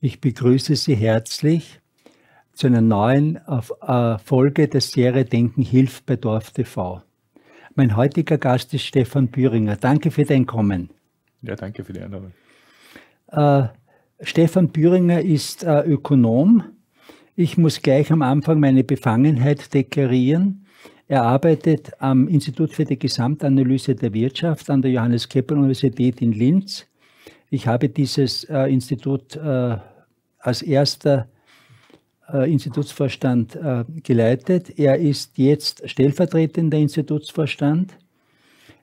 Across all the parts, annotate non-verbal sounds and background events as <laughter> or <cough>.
Ich begrüße Sie herzlich zu einer neuen äh, äh, Folge der Serie Denken hilft bei Dorf TV. Mein heutiger Gast ist Stefan Büringer. Danke für dein Kommen. Ja, danke für die Einladung. Äh, Stefan Büringer ist äh, Ökonom. Ich muss gleich am Anfang meine Befangenheit deklarieren. Er arbeitet am Institut für die Gesamtanalyse der Wirtschaft an der Johannes Kepler Universität in Linz ich habe dieses äh, Institut äh, als erster äh, Institutsvorstand äh, geleitet. Er ist jetzt stellvertretender Institutsvorstand.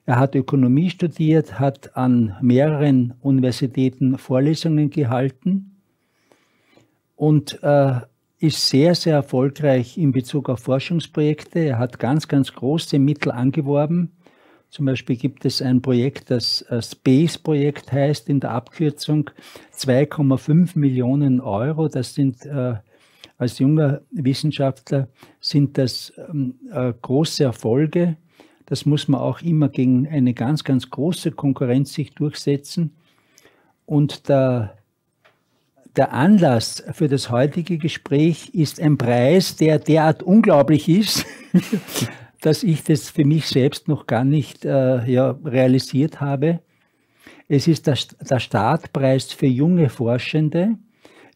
Er hat Ökonomie studiert, hat an mehreren Universitäten Vorlesungen gehalten und äh, ist sehr, sehr erfolgreich in Bezug auf Forschungsprojekte. Er hat ganz, ganz große Mittel angeworben zum Beispiel gibt es ein Projekt, das äh, Space-Projekt heißt in der Abkürzung 2,5 Millionen Euro. Das sind äh, als junger Wissenschaftler sind das ähm, äh, große Erfolge. Das muss man auch immer gegen eine ganz, ganz große Konkurrenz sich durchsetzen. Und der, der Anlass für das heutige Gespräch ist ein Preis, der derart unglaublich ist, <laughs> dass ich das für mich selbst noch gar nicht äh, ja, realisiert habe. Es ist der, der Startpreis für junge Forschende.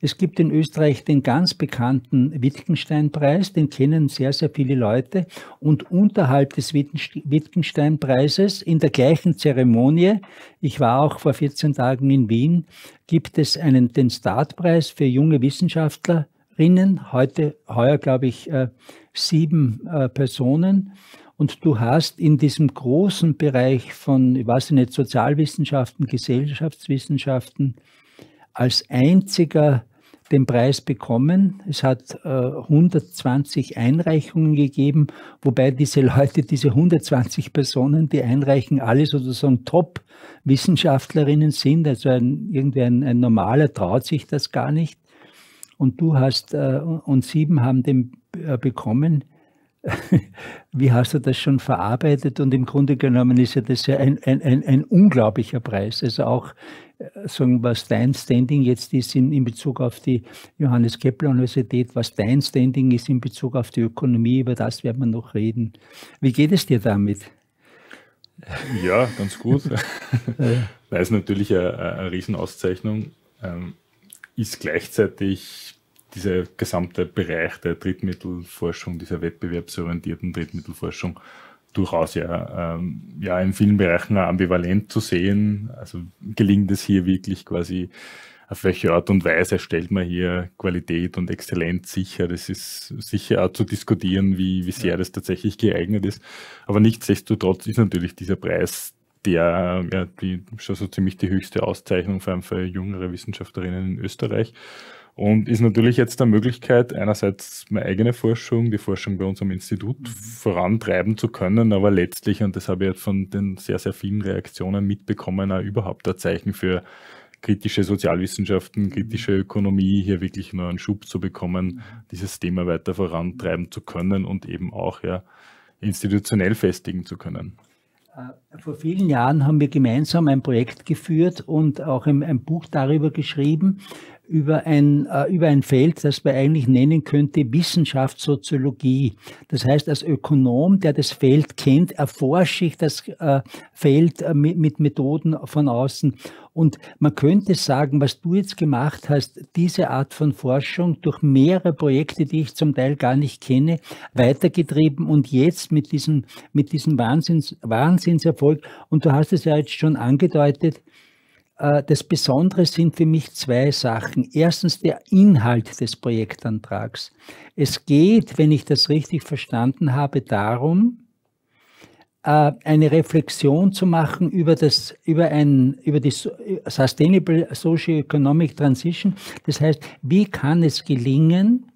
Es gibt in Österreich den ganz bekannten Wittgenstein-Preis, den kennen sehr, sehr viele Leute. Und unterhalb des Wittgenstein-Preises, in der gleichen Zeremonie, ich war auch vor 14 Tagen in Wien, gibt es einen, den Startpreis für junge Wissenschaftler drinnen. Heute, heuer glaube ich, äh, sieben äh, Personen. Und du hast in diesem großen Bereich von, ich weiß nicht, Sozialwissenschaften, Gesellschaftswissenschaften als einziger den Preis bekommen. Es hat äh, 120 Einreichungen gegeben, wobei diese Leute, diese 120 Personen, die einreichen, alle sozusagen Top-Wissenschaftlerinnen sind. Also ein, irgendwie ein, ein normaler traut sich das gar nicht und du hast äh, und sieben haben den äh, bekommen. <laughs> Wie hast du das schon verarbeitet? Und im Grunde genommen ist ja das ja ein, ein, ein, ein unglaublicher Preis. Also auch, äh, sagen was dein Standing jetzt ist in, in Bezug auf die Johannes Kepler Universität, was dein Standing ist in Bezug auf die Ökonomie, über das werden wir noch reden. Wie geht es dir damit? Ja, ganz gut. das <laughs> ist natürlich eine, eine Riesenauszeichnung. Ähm, ist gleichzeitig dieser gesamte Bereich der Drittmittelforschung, dieser wettbewerbsorientierten Drittmittelforschung durchaus ja, ähm, ja in vielen Bereichen ambivalent zu sehen. Also gelingt es hier wirklich quasi, auf welche Art und Weise stellt man hier Qualität und Exzellenz sicher? Das ist sicher auch zu diskutieren, wie, wie sehr das tatsächlich geeignet ist. Aber nichtsdestotrotz ist natürlich dieser Preis der, ja, die, schon so ziemlich die höchste Auszeichnung, vor allem für jüngere Wissenschaftlerinnen in Österreich. Und ist natürlich jetzt eine Möglichkeit, einerseits meine eigene Forschung, die Forschung bei uns am Institut mhm. vorantreiben zu können, aber letztlich, und das habe ich jetzt von den sehr, sehr vielen Reaktionen mitbekommen, auch überhaupt ein Zeichen für kritische Sozialwissenschaften, mhm. kritische Ökonomie hier wirklich nur einen Schub zu bekommen, mhm. dieses Thema weiter vorantreiben zu können und eben auch ja institutionell festigen zu können. Äh, vor vielen Jahren haben wir gemeinsam ein Projekt geführt und auch ein, Buch darüber geschrieben, über ein, äh, über ein Feld, das man eigentlich nennen könnte Wissenschaftssoziologie. Das heißt, als Ökonom, der das Feld kennt, erforsche ich das äh, Feld äh, mit, mit Methoden von außen. Und man könnte sagen, was du jetzt gemacht hast, diese Art von Forschung durch mehrere Projekte, die ich zum Teil gar nicht kenne, weitergetrieben und jetzt mit diesem, mit diesem Wahnsinns, Wahnsinnserfolg. Und du hast es ja jetzt schon angedeutet, äh, das Besondere sind für mich zwei Sachen. Erstens der Inhalt des Projektantrags. Es geht, wenn ich das richtig verstanden habe, darum, äh, eine Reflexion zu machen über das, über ein, über die Sustainable Socio-Economic Transition. Das heißt, wie kann es gelingen,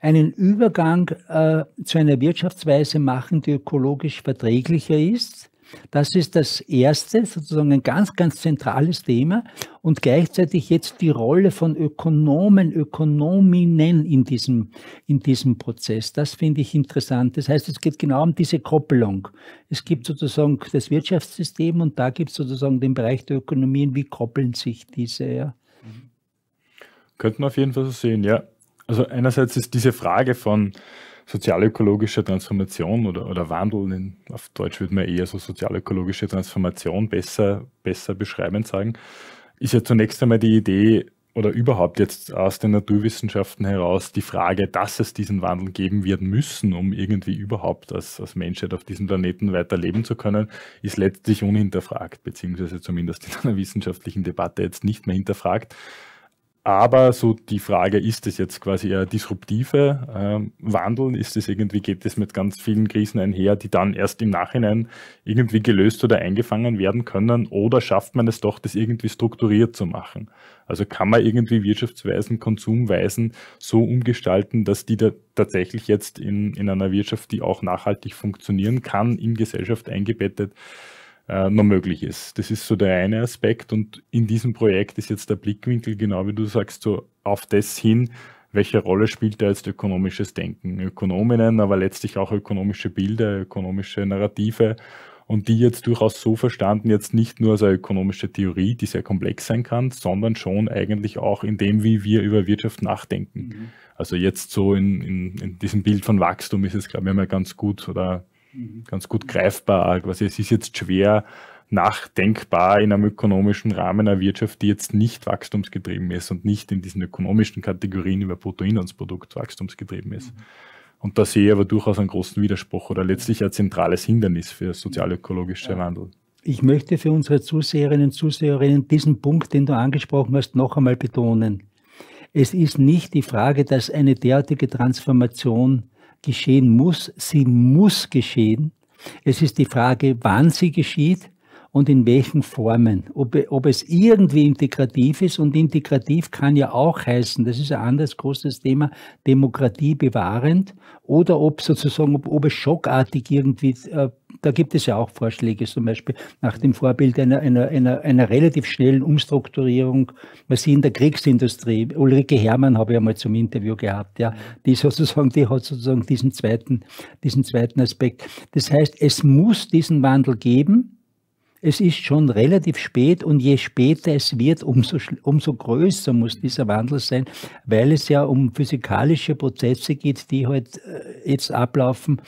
einen Übergang äh, zu einer Wirtschaftsweise machen, die ökologisch verträglicher ist, das ist das erste, sozusagen ein ganz, ganz zentrales Thema und gleichzeitig jetzt die Rolle von Ökonomen, Ökonominnen in diesem, in diesem Prozess. Das finde ich interessant. Das heißt, es geht genau um diese Koppelung. Es gibt sozusagen das Wirtschaftssystem und da gibt es sozusagen den Bereich der Ökonomien. Wie koppeln sich diese? Ja? Könnten wir auf jeden Fall so sehen, ja. Also einerseits ist diese Frage von sozialökologische Transformation oder, oder Wandel, in, auf Deutsch würde man eher so sozialökologische Transformation besser, besser beschreibend sagen, ist ja zunächst einmal die Idee oder überhaupt jetzt aus den Naturwissenschaften heraus die Frage, dass es diesen Wandel geben wird müssen, um irgendwie überhaupt als, als Menschheit auf diesem Planeten weiter leben zu können, ist letztlich unhinterfragt, beziehungsweise zumindest in einer <laughs> wissenschaftlichen Debatte jetzt nicht mehr hinterfragt. Aber so die Frage, ist das jetzt quasi eher disruptive ähm, Wandel? Ist das irgendwie, geht das mit ganz vielen Krisen einher, die dann erst im Nachhinein irgendwie gelöst oder eingefangen werden können? Oder schafft man es doch, das irgendwie strukturiert zu machen? Also kann man irgendwie Wirtschaftsweisen, Konsumweisen so umgestalten, dass die da tatsächlich jetzt in, in einer Wirtschaft, die auch nachhaltig funktionieren kann, in Gesellschaft eingebettet, äh, noch möglich ist. Das ist so der eine Aspekt und in diesem Projekt ist jetzt der Blickwinkel, genau wie du sagst, so auf das hin, welche Rolle spielt da jetzt ökonomisches Denken? Ökonominnen, aber letztlich auch ökonomische Bilder, ökonomische Narrative und die jetzt durchaus so verstanden, jetzt nicht nur als eine ökonomische Theorie, die sehr komplex sein kann, sondern schon eigentlich auch in dem, wie wir über Wirtschaft nachdenken. Mhm. Also jetzt so in, in, in, diesem Bild von Wachstum ist es, glaube ich, einmal ganz gut oder Mhm. ganz gut greifbar. Quasi es ist jetzt schwer nachdenkbar in einem ökonomischen Rahmen einer Wirtschaft, die jetzt nicht wachstumsgetrieben ist und nicht in diesen ökonomischen Kategorien über Bruttoinlandsprodukt wachstumsgetrieben ist. Mhm. Und da sehe ich aber durchaus einen großen Widerspruch oder letztlich ein zentrales Hindernis für sozialökologische ja. Wandel. Ich möchte für unsere Zuseherinnen und Zuseher diesen Punkt, den du angesprochen hast, noch einmal betonen. Es ist nicht die Frage, dass eine derartige Transformation geschehen muss. Sie muss geschehen. Es ist die Frage, wann sie geschieht und in welchen Formen. Ob, ob es irgendwie integrativ ist und integrativ kann ja auch heißen, das ist ein anderes großes Thema, Demokratie bewahrend oder ob sozusagen, ob, ob es schockartig irgendwie äh, da gibt es ja auch Vorschläge, zum Beispiel nach dem Vorbild einer, einer, einer, einer relativ schnellen Umstrukturierung. Man sieht in der Kriegsindustrie, Ulrike Herrmann habe ich einmal zum Interview gehabt, ja, die sozusagen, die hat sozusagen diesen zweiten, diesen zweiten Aspekt. Das heißt, es muss diesen Wandel geben. Es ist schon relativ spät und je später es wird, umso, umso größer muss dieser Wandel sein, weil es ja um physikalische Prozesse geht, die halt äh, jetzt ablaufen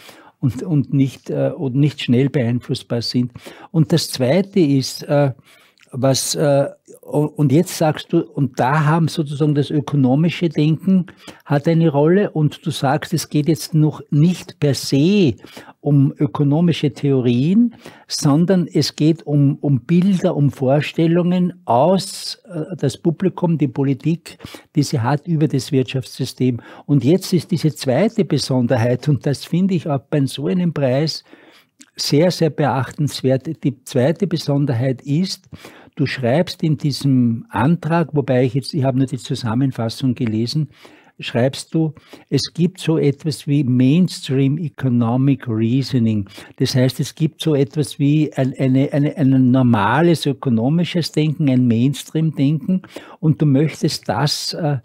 und, und, nicht, äh, und nicht schnell beeinflussbar sind. Und das Zweite ist, äh, was, äh, und jetzt sagst du, und da haben sozusagen das ökonomische Denken hat eine Rolle und du sagst, es geht jetzt noch nicht per se um ökonomische Theorien, sondern es geht um, um Bilder, um Vorstellungen aus äh, das Publikum, die Politik, die sie hat über das Wirtschaftssystem. Und jetzt ist diese zweite Besonderheit, und das finde ich auch bei so einem Preis sehr, sehr beachtenswert. Die zweite Besonderheit ist, du schreibst in diesem Antrag, wobei ich jetzt, ich habe nur die Zusammenfassung gelesen, schreibst du, es gibt so etwas wie Mainstream Economic Reasoning. Das heißt, es gibt so etwas wie ein, eine, eine, ein normales ökonomisches Denken, ein Mainstream-Denken und du möchtest das äh,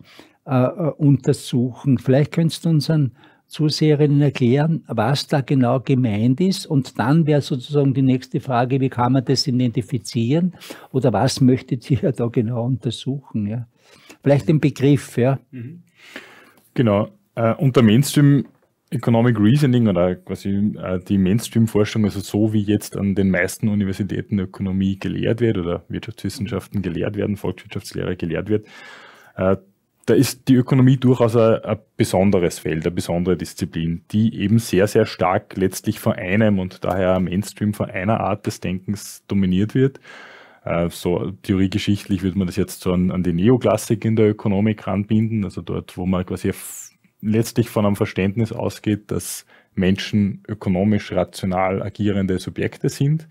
äh, untersuchen. Vielleicht könntest du unseren Zuseherinnen erklären, was da genau gemeint ist. Und dann wäre sozusagen die nächste Frage, wie kann man das identifizieren oder was möchtet ihr da genau untersuchen? Ja? Vielleicht den Begriff, ja. Mhm. Genau. Äh, unter Mainstream Economic Reasoning oder quasi äh, die Mainstream-Forschung, also so wie jetzt an den meisten Universitäten Ökonomie gelehrt wird oder Wirtschaftswissenschaften gelehrt werden, Volkswirtschaftslehre gelehrt wird, äh, da ist die Ökonomie durchaus ein, ein, besonderes Feld, eine besondere Disziplin, die eben sehr, sehr stark letztlich von einem und daher Mainstream von einer Art des Denkens dominiert wird äh, so theoriegeschichtlich würde man das jetzt so an, an die Neoklassik in der Ökonomik ranbinden, also dort, wo man quasi letztlich von einem Verständnis ausgeht, dass Menschen ökonomisch rational agierende Subjekte sind,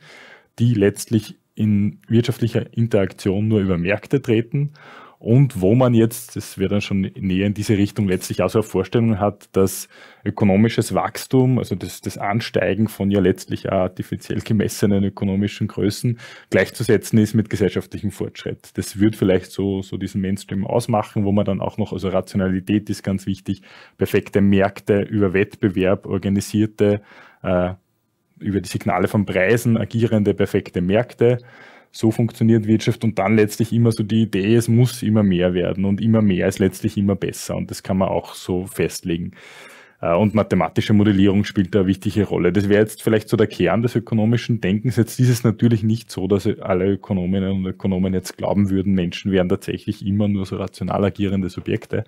die letztlich in wirtschaftlicher Interaktion nur über Märkte treten und wo man jetzt, das wäre dann schon näher in diese Richtung, letztlich auch so eine Vorstellung hat, dass ökonomisches Wachstum, also das, das Ansteigen von ja letztlich artifiziell gemessenen ökonomischen Größen gleichzusetzen ist mit gesellschaftlichem Fortschritt. Das wird vielleicht so, so diesen Mainstream ausmachen, wo man dann auch noch, also Rationalität ist ganz wichtig, perfekte Märkte über Wettbewerb, organisierte, äh, über die Signale von Preisen agierende perfekte Märkte so funktioniert Wirtschaft und dann letztlich immer so die Idee, es muss immer mehr werden und immer mehr ist letztlich immer besser und das kann man auch so festlegen. Äh, und mathematische Modellierung spielt da eine wichtige Rolle. Das wäre jetzt vielleicht so der Kern des ökonomischen Denkens. Jetzt ist es natürlich nicht so, dass alle Ökonominnen und Ökonomen jetzt glauben würden, Menschen wären tatsächlich immer nur so rational agierende Subjekte.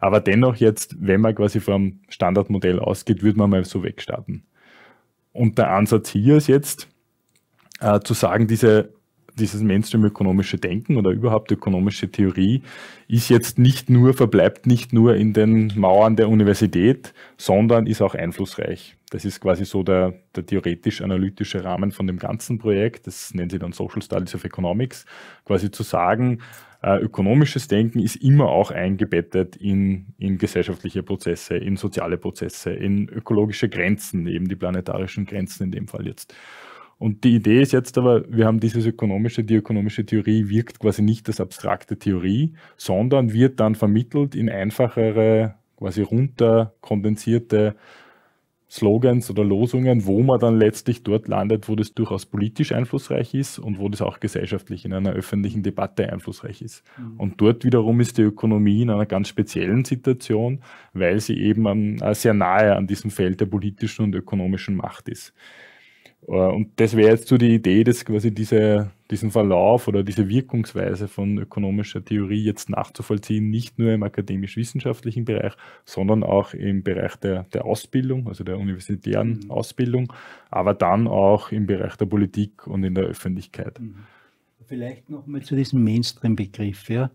Aber dennoch jetzt, wenn man quasi vom Standardmodell ausgeht, würde man mal so wegstarten. Und der Ansatz hier ist jetzt, äh, zu sagen, diese dieses Mainstream-ökonomische Denken oder überhaupt ökonomische Theorie ist jetzt nicht nur, verbleibt nicht nur in den Mauern der Universität, sondern ist auch einflussreich. Das ist quasi so der, der theoretisch-analytische Rahmen von dem ganzen Projekt. Das nennen sie dann Social Studies of Economics. Quasi zu sagen, äh, ökonomisches Denken ist immer auch eingebettet in, in gesellschaftliche Prozesse, in soziale Prozesse, in ökologische Grenzen, eben die planetarischen Grenzen in dem Fall jetzt. Und die Idee ist jetzt aber, wir haben dieses ökonomische, die ökonomische Theorie wirkt quasi nicht als abstrakte Theorie, sondern wird dann vermittelt in einfachere, quasi runterkondensierte Slogans oder Losungen, wo man dann letztlich dort landet, wo das durchaus politisch einflussreich ist und wo das auch gesellschaftlich in einer öffentlichen Debatte einflussreich ist. Mhm. Und dort wiederum ist die Ökonomie in einer ganz speziellen Situation, weil sie eben an, sehr nahe an diesem Feld der politischen und ökonomischen Macht ist. Äh, und das wäre jetzt so die Idee, dass quasi diese, diesen Verlauf oder diese Wirkungsweise von ökonomischer Theorie jetzt nachzuvollziehen, nicht nur im akademisch-wissenschaftlichen Bereich, sondern auch im Bereich der, der Ausbildung, also der universitären mhm. Ausbildung, aber dann auch im Bereich der Politik und in der Öffentlichkeit. Mhm. Vielleicht nochmal zu diesem Mainstream-Begriff. Ja.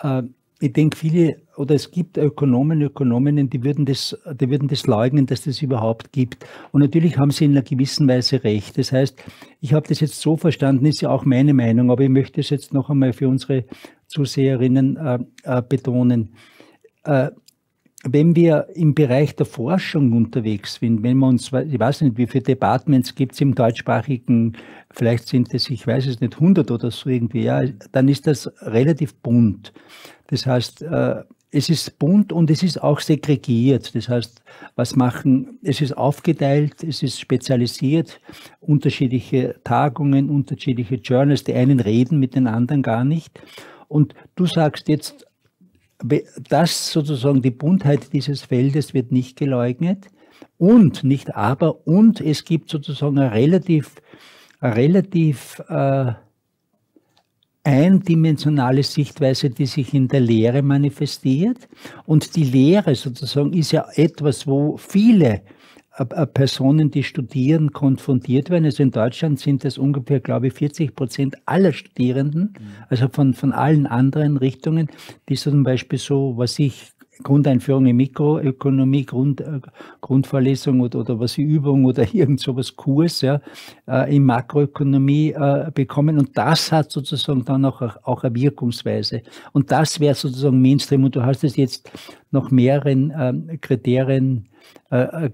Äh, ich denke, viele oder es gibt Ökonomen, Ökonominnen, die würden, das, die würden das leugnen, dass das überhaupt gibt. Und natürlich haben sie in einer gewissen Weise recht. Das heißt, ich habe das jetzt so verstanden, ist ja auch meine Meinung, aber ich möchte es jetzt noch einmal für unsere Zuseherinnen äh, äh, betonen. Äh, wenn wir im Bereich der Forschung unterwegs sind, wenn wir uns, ich weiß nicht, wie viele Departments gibt es im deutschsprachigen, vielleicht sind es, ich weiß es nicht, 100 oder so irgendwie, ja, dann ist das relativ bunt. Das heißt, äh, es ist bunt und es ist auch segregiert. Das heißt, was machen, es ist aufgeteilt, es ist spezialisiert, unterschiedliche Tagungen, unterschiedliche Journals, die einen reden mit den anderen gar nicht. Und du sagst jetzt, das sozusagen die Buntheit dieses Feldes wird nicht geleugnet und nicht aber und es gibt sozusagen eine relativ, eine relativ äh, eindimensionale Sichtweise, die sich in der Lehre manifestiert und die Lehre sozusagen ist ja etwas, wo viele Personen, die studieren, konfrontiert werden. Also in Deutschland sind das ungefähr, glaube ich, 40 Prozent aller Studierenden, mhm. also von, von allen anderen Richtungen, die so zum Beispiel so, was ich Grundeinführung in Mikroökonomie, Grund, äh, Grundverlesung oder, oder was Übung oder <laughs> irgend sowas Kurs ja, äh, in Makroökonomie äh, bekommen. Und das hat sozusagen dann auch, auch eine Wirkungsweise. Und das wäre sozusagen Mainstream. Und du hast es jetzt nach mehreren ähm, Kriterien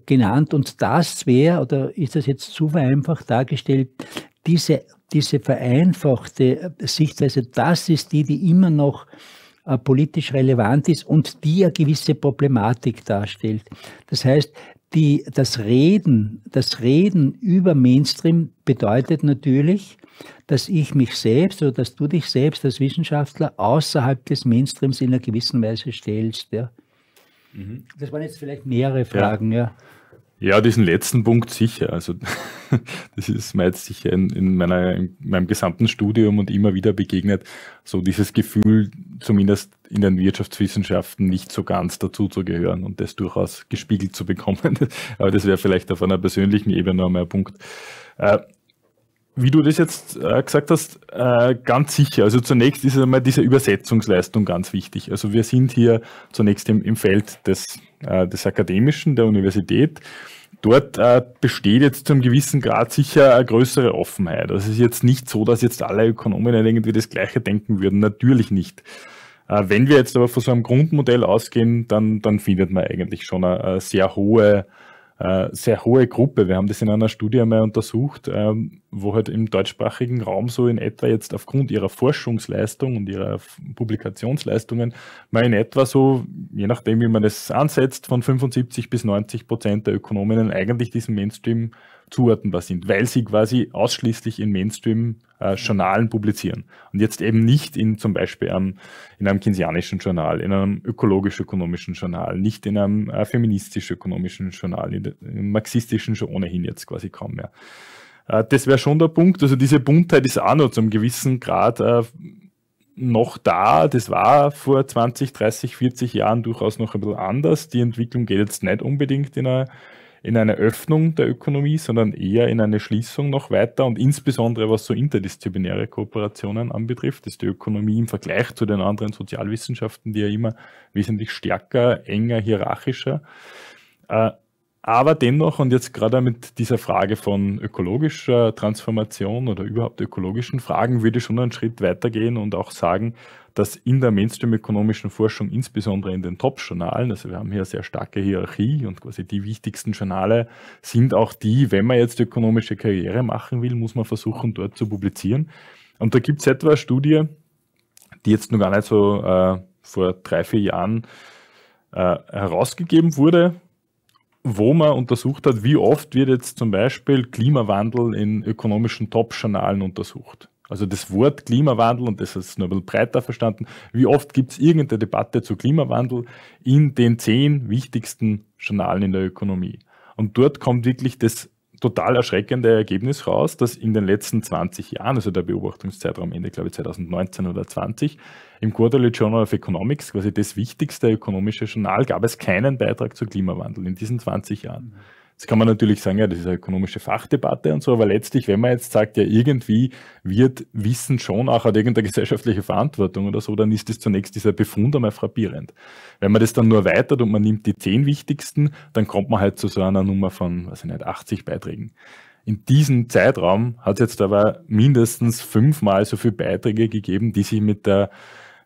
genannt. Und das wäre, oder ist das jetzt zu vereinfacht dargestellt, diese, diese vereinfachte Sichtweise, das ist die, die immer noch äh, politisch relevant ist und die eine gewisse Problematik darstellt. Das heißt, die, das, Reden, das Reden über Mainstream bedeutet natürlich, dass ich mich selbst oder dass du dich selbst als Wissenschaftler außerhalb des Mainstreams in einer gewissen Weise stellst. Ja. Mhm. Das waren jetzt vielleicht mehrere Fragen. Ja. ja. Ja, diesen letzten Punkt sicher. Also <laughs> das ist mir jetzt sicher in, in, meiner, in meinem gesamten Studium und immer wieder begegnet, so dieses Gefühl, zumindest in den Wirtschaftswissenschaften nicht so ganz dazu zu gehören und das durchaus gespiegelt zu bekommen. <laughs> Aber das wäre vielleicht auf einer persönlichen Ebene nochmal ein Punkt. Äh, wie du das jetzt äh, gesagt hast, äh, ganz sicher. Also zunächst ist einmal diese Übersetzungsleistung ganz wichtig. Also wir sind hier zunächst im, im Feld des äh, des Akademischen, der Universität. Dort äh, besteht jetzt zu einem gewissen Grad sicher eine größere Offenheit. Das also ist jetzt nicht so, dass jetzt alle Ökonomen irgendwie das Gleiche denken würden. Natürlich nicht. Äh, wenn wir jetzt aber von so einem Grundmodell ausgehen, dann, dann findet man eigentlich schon eine, eine sehr hohe äh, sehr hohe Gruppe. Wir haben das in einer Studie einmal untersucht, ähm, wo halt im deutschsprachigen Raum so in etwa jetzt aufgrund ihrer Forschungsleistung und ihrer Publikationsleistungen mal in etwa so, je nachdem wie man es ansetzt, von 75 bis 90 Prozent der Ökonominnen eigentlich diesem Mainstream zuordnenbar sind, weil sie quasi ausschließlich in Mainstream-Journalen äh, publizieren und jetzt eben nicht in zum Beispiel einem, in einem keynesianischen Journal, in einem ökologisch-ökonomischen Journal, nicht in einem äh, feministisch-ökonomischen Journal, in, in marxistischen schon ohnehin jetzt quasi kaum mehr. Äh, das wäre schon der Punkt. Also diese Buntheit ist auch noch zu einem gewissen Grad äh, noch da. Das war vor 20, 30, 40 Jahren durchaus noch ein bisschen anders. Die Entwicklung geht jetzt nicht unbedingt in eine in eine Öffnung der Ökonomie, sondern eher in eine Schließung noch weiter und insbesondere was so interdisziplinäre Kooperationen anbetrifft, ist die Ökonomie im Vergleich zu den anderen Sozialwissenschaften, die ja immer wesentlich stärker, enger, hierarchischer. Äh, aber dennoch, und jetzt gerade mit dieser Frage von ökologischer Transformation oder überhaupt ökologischen Fragen, würde ich schon einen Schritt weitergehen und auch sagen, dass in der Mainstream-ökonomischen Forschung, insbesondere in den Top-Journalen, also wir haben hier sehr starke Hierarchie und quasi die wichtigsten Journale sind auch die, wenn man jetzt ökonomische Karriere machen will, muss man versuchen, dort zu publizieren. Und da gibt es etwa eine Studie, die jetzt noch gar nicht so äh, vor drei, vier Jahren äh, herausgegeben wurde, wo man untersucht hat, wie oft wird jetzt zum Beispiel Klimawandel in ökonomischen Top-Journalen untersucht. Also das Wort Klimawandel, und das ist nur ein bisschen breiter verstanden, wie oft gibt es irgendeine Debatte zu Klimawandel in den zehn wichtigsten Journalen in der Ökonomie. Und dort kommt wirklich das total erschreckende Ergebnis raus, dass in den letzten 20 Jahren, also der Beobachtungszeitraum Ende, glaube ich, 2019 oder 20, im Quarterly Journal of Economics, quasi das wichtigste ökonomische Journal, gab es keinen Beitrag zu Klimawandel in diesen 20 Jahren. Mhm. Jetzt kann man natürlich sagen, ja, das ist eine ökonomische Fachdebatte und so, aber letztlich, wenn man jetzt sagt, ja, irgendwie wird Wissen schon auch hat irgendeine gesellschaftliche Verantwortung oder so, dann ist das zunächst dieser Befund einmal frappierend. Wenn man das dann nur erweitert und man nimmt die zehn wichtigsten, dann kommt man halt zu so einer Nummer von, weiß ich nicht, 80 Beiträgen. In diesem Zeitraum hat es jetzt aber mindestens fünfmal so viele Beiträge gegeben, die sich mit der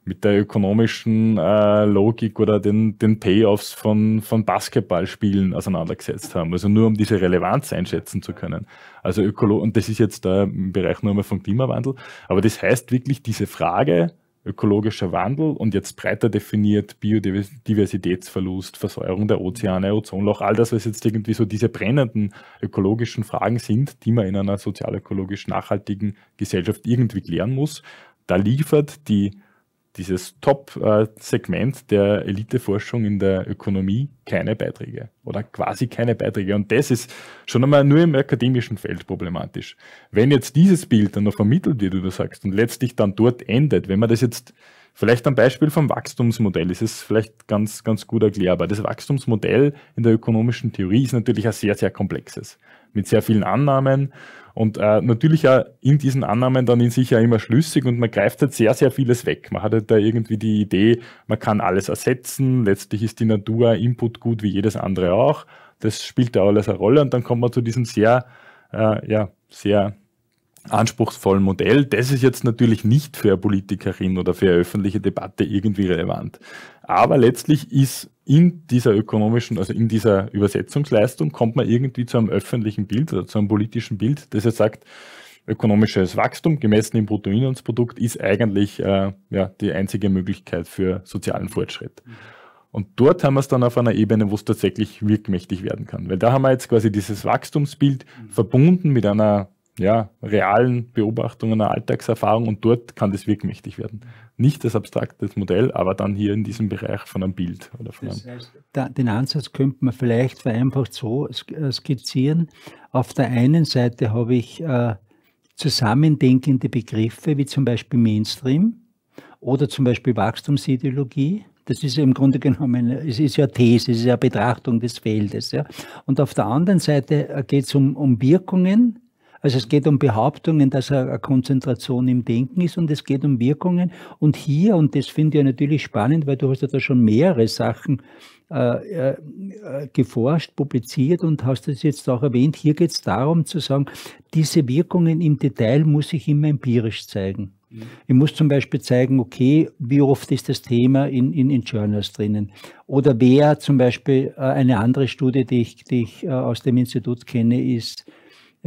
mit der ökonomischen äh, Logik oder den, den Payoffs von, von Basketballspielen auseinandergesetzt haben. Also nur um diese Relevanz einschätzen zu können. Also Ökolo und das ist jetzt da äh, im Bereich nur einmal vom Klimawandel. Aber das heißt wirklich, diese Frage ökologischer Wandel und jetzt breiter definiert Biodiversitätsverlust, Versäuerung der Ozeane, Ozonloch, all das, was jetzt irgendwie so diese brennenden ökologischen Fragen sind, die man in einer sozialökologisch nachhaltigen Gesellschaft irgendwie klären muss. Da liefert die dieses Top-Segment der Eliteforschung in der Ökonomie keine Beiträge oder quasi keine Beiträge. Und das ist schon einmal nur im akademischen Feld problematisch. Wenn jetzt dieses Bild dann noch vermittelt wird, wie du sagst, und letztlich dann dort endet, wenn man das jetzt vielleicht am Beispiel vom Wachstumsmodell ist es vielleicht ganz, ganz gut erklärbar. Das Wachstumsmodell in der ökonomischen Theorie ist natürlich ein sehr, sehr komplexes mit sehr vielen Annahmen und äh, natürlich ja in diesen Annahmen dann in sich ja immer schlüssig und man greift halt sehr, sehr vieles weg. Man hat halt da irgendwie die Idee, man kann alles ersetzen. Letztlich ist die Natur Input gut wie jedes andere auch. Das spielt da alles eine Rolle und dann kommt man zu diesem sehr, äh, ja, sehr anspruchsvollen Modell. Das ist jetzt natürlich nicht für eine Politikerin oder für eine öffentliche Debatte irgendwie relevant. Aber letztlich ist in dieser ökonomischen, also in dieser Übersetzungsleistung, kommt man irgendwie zu einem öffentlichen Bild oder zu einem politischen Bild, das ja sagt, ökonomisches Wachstum gemessen im Bruttoinlandsprodukt ist eigentlich äh, ja, die einzige Möglichkeit für sozialen Fortschritt. Mhm. Und dort haben wir es dann auf einer Ebene, wo es tatsächlich wirkmächtig werden kann. Weil da haben wir jetzt quasi dieses Wachstumsbild mhm. verbunden mit einer ja, realen Beobachtung, einer Alltagserfahrung und dort kann das wirkmächtig werden. Mhm nicht das abstrakte Modell, aber dann hier in diesem Bereich von einem Bild. Oder von einem das heißt, den Ansatz könnte man vielleicht vereinfacht so äh, skizzieren. Auf der einen Seite habe ich äh, zusammendenkende Begriffe, wie zum Beispiel Mainstream oder zum Beispiel Wachstumsideologie. Das ist ja im Grunde genommen, es ist ja These, es ist ja Betrachtung des Feldes. Ja. Und auf der anderen Seite äh, geht es um, um Wirkungen, also es geht um Behauptungen, dass eine Konzentration im Denken ist und es geht um Wirkungen. Und hier, und das finde ich natürlich spannend, weil du hast ja da schon mehrere Sachen äh, äh, äh geforscht, publiziert und hast das jetzt auch erwähnt. Hier geht es darum zu sagen, diese Wirkungen im Detail muss ich immer empirisch zeigen. Mhm. Ich muss zum Beispiel zeigen, okay, wie oft ist das Thema in, in, in Journals drinnen? Oder wer zum Beispiel äh, eine andere Studie, die ich, die ich äh, aus dem Institut kenne, ist,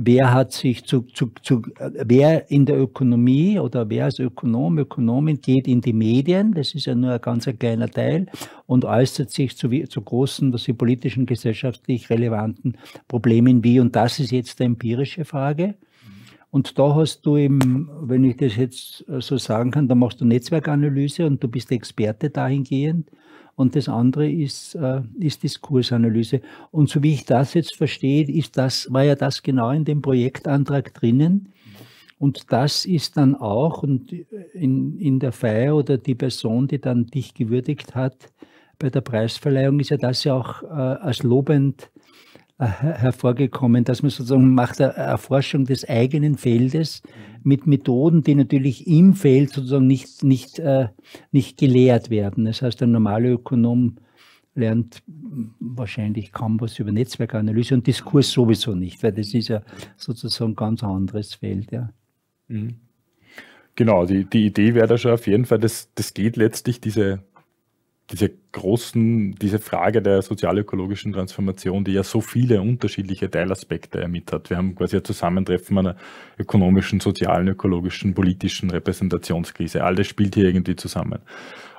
wer hat sich zu, zu, zu, äh, wer in der Ökonomie oder wer als Ökonom, Ökonomin geht in die Medien, das ist ja nur ein ganz kleiner Teil, und äußert sich zu, zu großen, was die politischen, gesellschaftlich relevanten Problemen wie. Und das ist jetzt eine empirische Frage. Und da hast du im, wenn ich das jetzt äh, so sagen kann, da machst du Netzwerkanalyse und du bist Experte dahingehend und das andere ist, äh, ist Diskursanalyse. Und so wie ich das jetzt verstehe, ist das, war ja das genau in dem Projektantrag drinnen. Und das ist dann auch und äh, in, in der Feier oder die Person, die dann dich gewürdigt hat bei der Preisverleihung, ist ja das ja auch äh, als lobend äh, hervorgekommen, dass man sozusagen macht eine Erforschung des eigenen Feldes mit Methoden, die natürlich im Feld sozusagen nicht, nicht, äh, nicht gelehrt werden. Das heißt, ein normaler Ökonom lernt wahrscheinlich kaum was über Netzwerkanalyse und Diskurs sowieso nicht, weil das ist ja sozusagen ein ganz anderes Feld. Ja. Mhm. Genau, die, die Idee wäre da schon auf jeden Fall, das, das geht letztlich, diese, diese großen, diese Frage der sozialökologischen Transformation, die ja so viele unterschiedliche Teilaspekte mit hat. Wir haben quasi ein Zusammentreffen einer ökonomischen, sozialen, ökologischen, politischen Repräsentationskrise. Alles spielt hier irgendwie zusammen.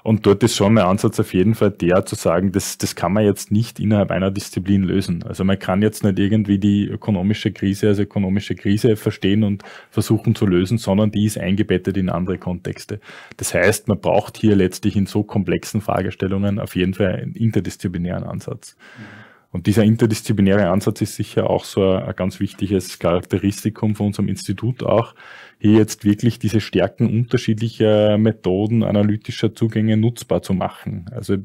Und dort ist schon mein Ansatz auf jeden Fall der zu sagen, das, das kann man jetzt nicht innerhalb einer Disziplin lösen. Also man kann jetzt nicht irgendwie die ökonomische Krise als ökonomische Krise verstehen und versuchen zu lösen, sondern die ist eingebettet in andere Kontexte. Das heißt, man braucht hier letztlich in so komplexen Fragestellungen auf jeden Fall einen interdisziplinären Ansatz. Mhm. Und dieser interdisziplinäre Ansatz ist sicher auch so ein, ein, ganz wichtiges Charakteristikum von unserem Institut auch, hier jetzt wirklich diese Stärken unterschiedlicher Methoden, analytischer Zugänge nutzbar zu machen. Also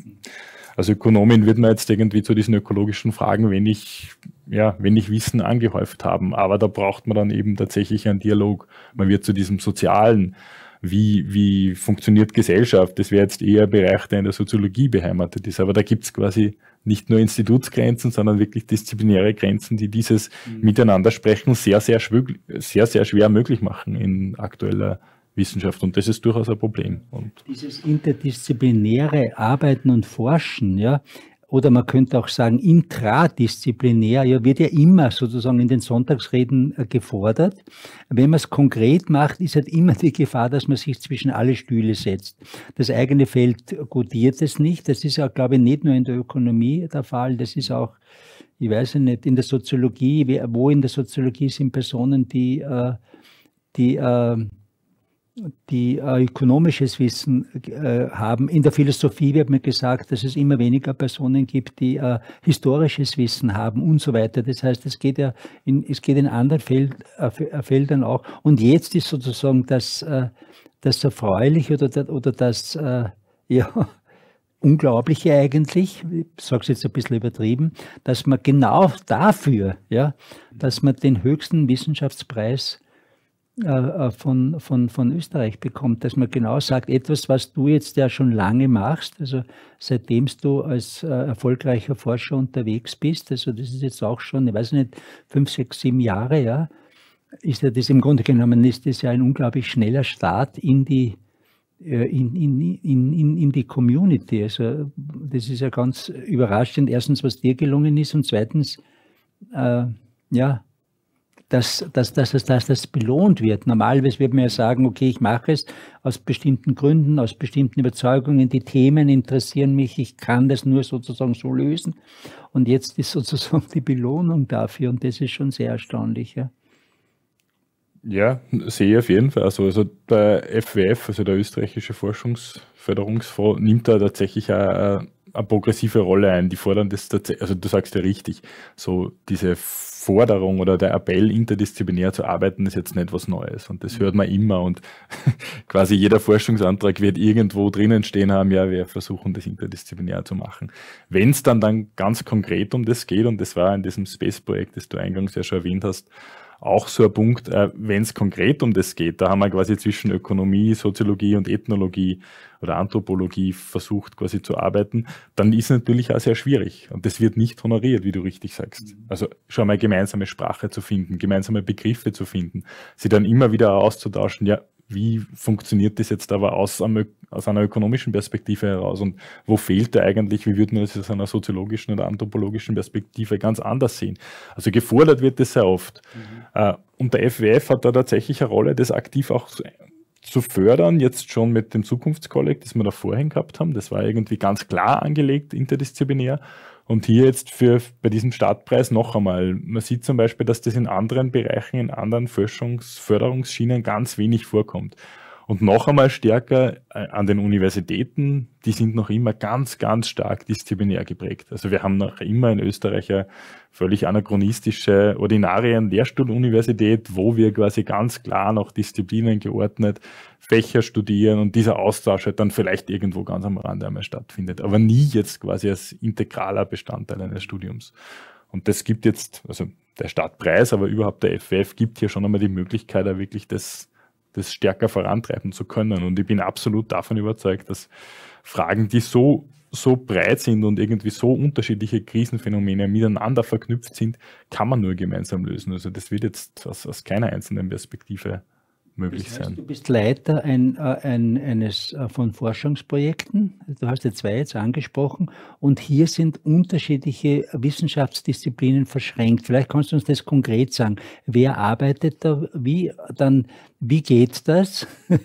als Ökonomin wird man jetzt irgendwie zu diesen ökologischen Fragen wenig, ja, wenig Wissen angehäuft haben. Aber da braucht man dann eben tatsächlich einen Dialog. Man wird zu diesem sozialen wie, wie funktioniert Gesellschaft. Das wäre jetzt eher ein Bereich, der in der Soziologie beheimatet ist. Aber da gibt es quasi nicht nur Institutsgrenzen, sondern wirklich disziplinäre Grenzen, die dieses mhm. Miteinandersprechen sehr, sehr, sehr, sehr schwer möglich machen in aktueller Wissenschaft. Und das ist durchaus ein Problem. Und Dieses interdisziplinäre Arbeiten und Forschen, ja, oder man könnte auch sagen intradisziplinär, ja, wird ja immer sozusagen in den Sonntagsreden äh, gefordert. Wenn man es konkret macht, ist halt immer die Gefahr, dass man sich zwischen alle Stühle setzt. Das eigene Feld gutiert es nicht. Das ist ja, glaube ich, nicht nur in der Ökonomie der Fall, das ist auch, ich weiß ja nicht, in der Soziologie, wo in der Soziologie sind Personen, die, äh, die ähm, die äh, ökonomisches Wissen äh, haben. In der Philosophie wird mir gesagt, dass es immer weniger Personen gibt, die äh, historisches Wissen haben und so weiter. Das heißt, es geht ja in, es geht in anderen Feld, äh, äh Feldern auch. Und jetzt ist sozusagen das, äh, das erfreuliche oder, oder das ja, Unglaubliche eigentlich, ich sage es jetzt ein bisschen übertrieben, dass man genau dafür, ja, dass man den höchsten Wissenschaftspreis äh, von, von, von Österreich bekommt, dass man genau sagt, etwas, was du jetzt ja schon lange machst, also seitdem du als äh, erfolgreicher Forscher unterwegs bist, also das ist jetzt auch schon, ich weiß nicht, fünf, sechs, sieben Jahre, ja, ist ja das im Grunde genommen, ist das ja ein unglaublich schneller Start in die, äh, in, in, in, in, in die Community. Also das ist ja ganz überraschend, erstens, was dir gelungen ist und zweitens, äh, ja, dass, dass, dass, dass, dass das belohnt wird. Normalerweise wird man ja sagen, okay, ich mache es aus bestimmten Gründen, aus bestimmten Überzeugungen, die Themen interessieren mich, ich kann das nur sozusagen so lösen. Und jetzt ist sozusagen die Belohnung dafür und das ist schon sehr erstaunlich. Ja. Ja, sehe ich auf jeden Fall. Also, also der FWF, also der österreichische Forschungsförderungsfonds, nimmt da tatsächlich eine, äh, eine progressive Rolle ein. Die fordern das tatsächlich, also du sagst ja richtig, so diese Forderung oder der Appell, interdisziplinär zu arbeiten, ist jetzt nicht was Neues. Und das hört man immer. Und <laughs> quasi jeder Forschungsantrag wird irgendwo drinnen stehen haben, ja, wir versuchen das interdisziplinär zu machen. Wenn es dann, dann ganz konkret um das geht, und das war in diesem Space-Projekt, das du eingangs ja schon erwähnt hast, auch so ein Punkt, äh, wenn es konkret um das geht. Da haben wir quasi zwischen Ökonomie, Soziologie und Ethnologie oder Anthropologie versucht quasi zu arbeiten, dann ist natürlich auch sehr schwierig. Und das wird nicht honoriert, wie du richtig sagst. Mhm. Also schon mal gemeinsame Sprache zu finden, gemeinsame Begriffe zu finden, sie dann immer wieder auszutauschen, ja, wie funktioniert das jetzt aber aus, aus einer ökonomischen Perspektive heraus und wo fehlt da eigentlich, wie würden wir das aus einer soziologischen oder anthropologischen Perspektive ganz anders sehen? Also gefordert wird das sehr oft. Mhm. Äh, und der FWF hat da tatsächlich eine Rolle, das aktiv auch zu fördern, jetzt schon mit dem Zukunftskolleg, das wir da vorhin gehabt haben. Das war irgendwie ganz klar angelegt, interdisziplinär. Und hier jetzt für, bei diesem Startpreis noch einmal. Man sieht zum Beispiel, dass das in anderen Bereichen, in anderen Forschungsförderungsschienen ganz wenig vorkommt. Und noch einmal stärker äh, an den Universitäten, die sind noch immer ganz, ganz stark disziplinär geprägt. Also wir haben noch immer in Österreich eine völlig anachronistische, ordinarien Lehrstuhluniversität, wo wir quasi ganz klar noch Disziplinen geordnet, Fächer studieren und dieser Austausch halt dann vielleicht irgendwo ganz am Rande einmal stattfindet, aber nie jetzt quasi als integraler Bestandteil eines Studiums. Und das gibt jetzt, also der Startpreis, aber überhaupt der FWF gibt hier schon einmal die Möglichkeit, da wirklich das das stärker vorantreiben zu können. Und ich bin absolut davon überzeugt, dass Fragen, die so, so breit sind und irgendwie so unterschiedliche Krisenphänomene miteinander verknüpft sind, kann man nur gemeinsam lösen. Also das wird jetzt aus, aus keiner einzelnen Perspektive möglich das heißt, sein. Du bist Leiter ein, äh, ein, eines äh, von Forschungsprojekten, du hast ja zwei jetzt angesprochen, und hier sind unterschiedliche Wissenschaftsdisziplinen verschränkt. Vielleicht kannst du uns das konkret sagen. Wer arbeitet da? Wie dann, wie geht das? <laughs>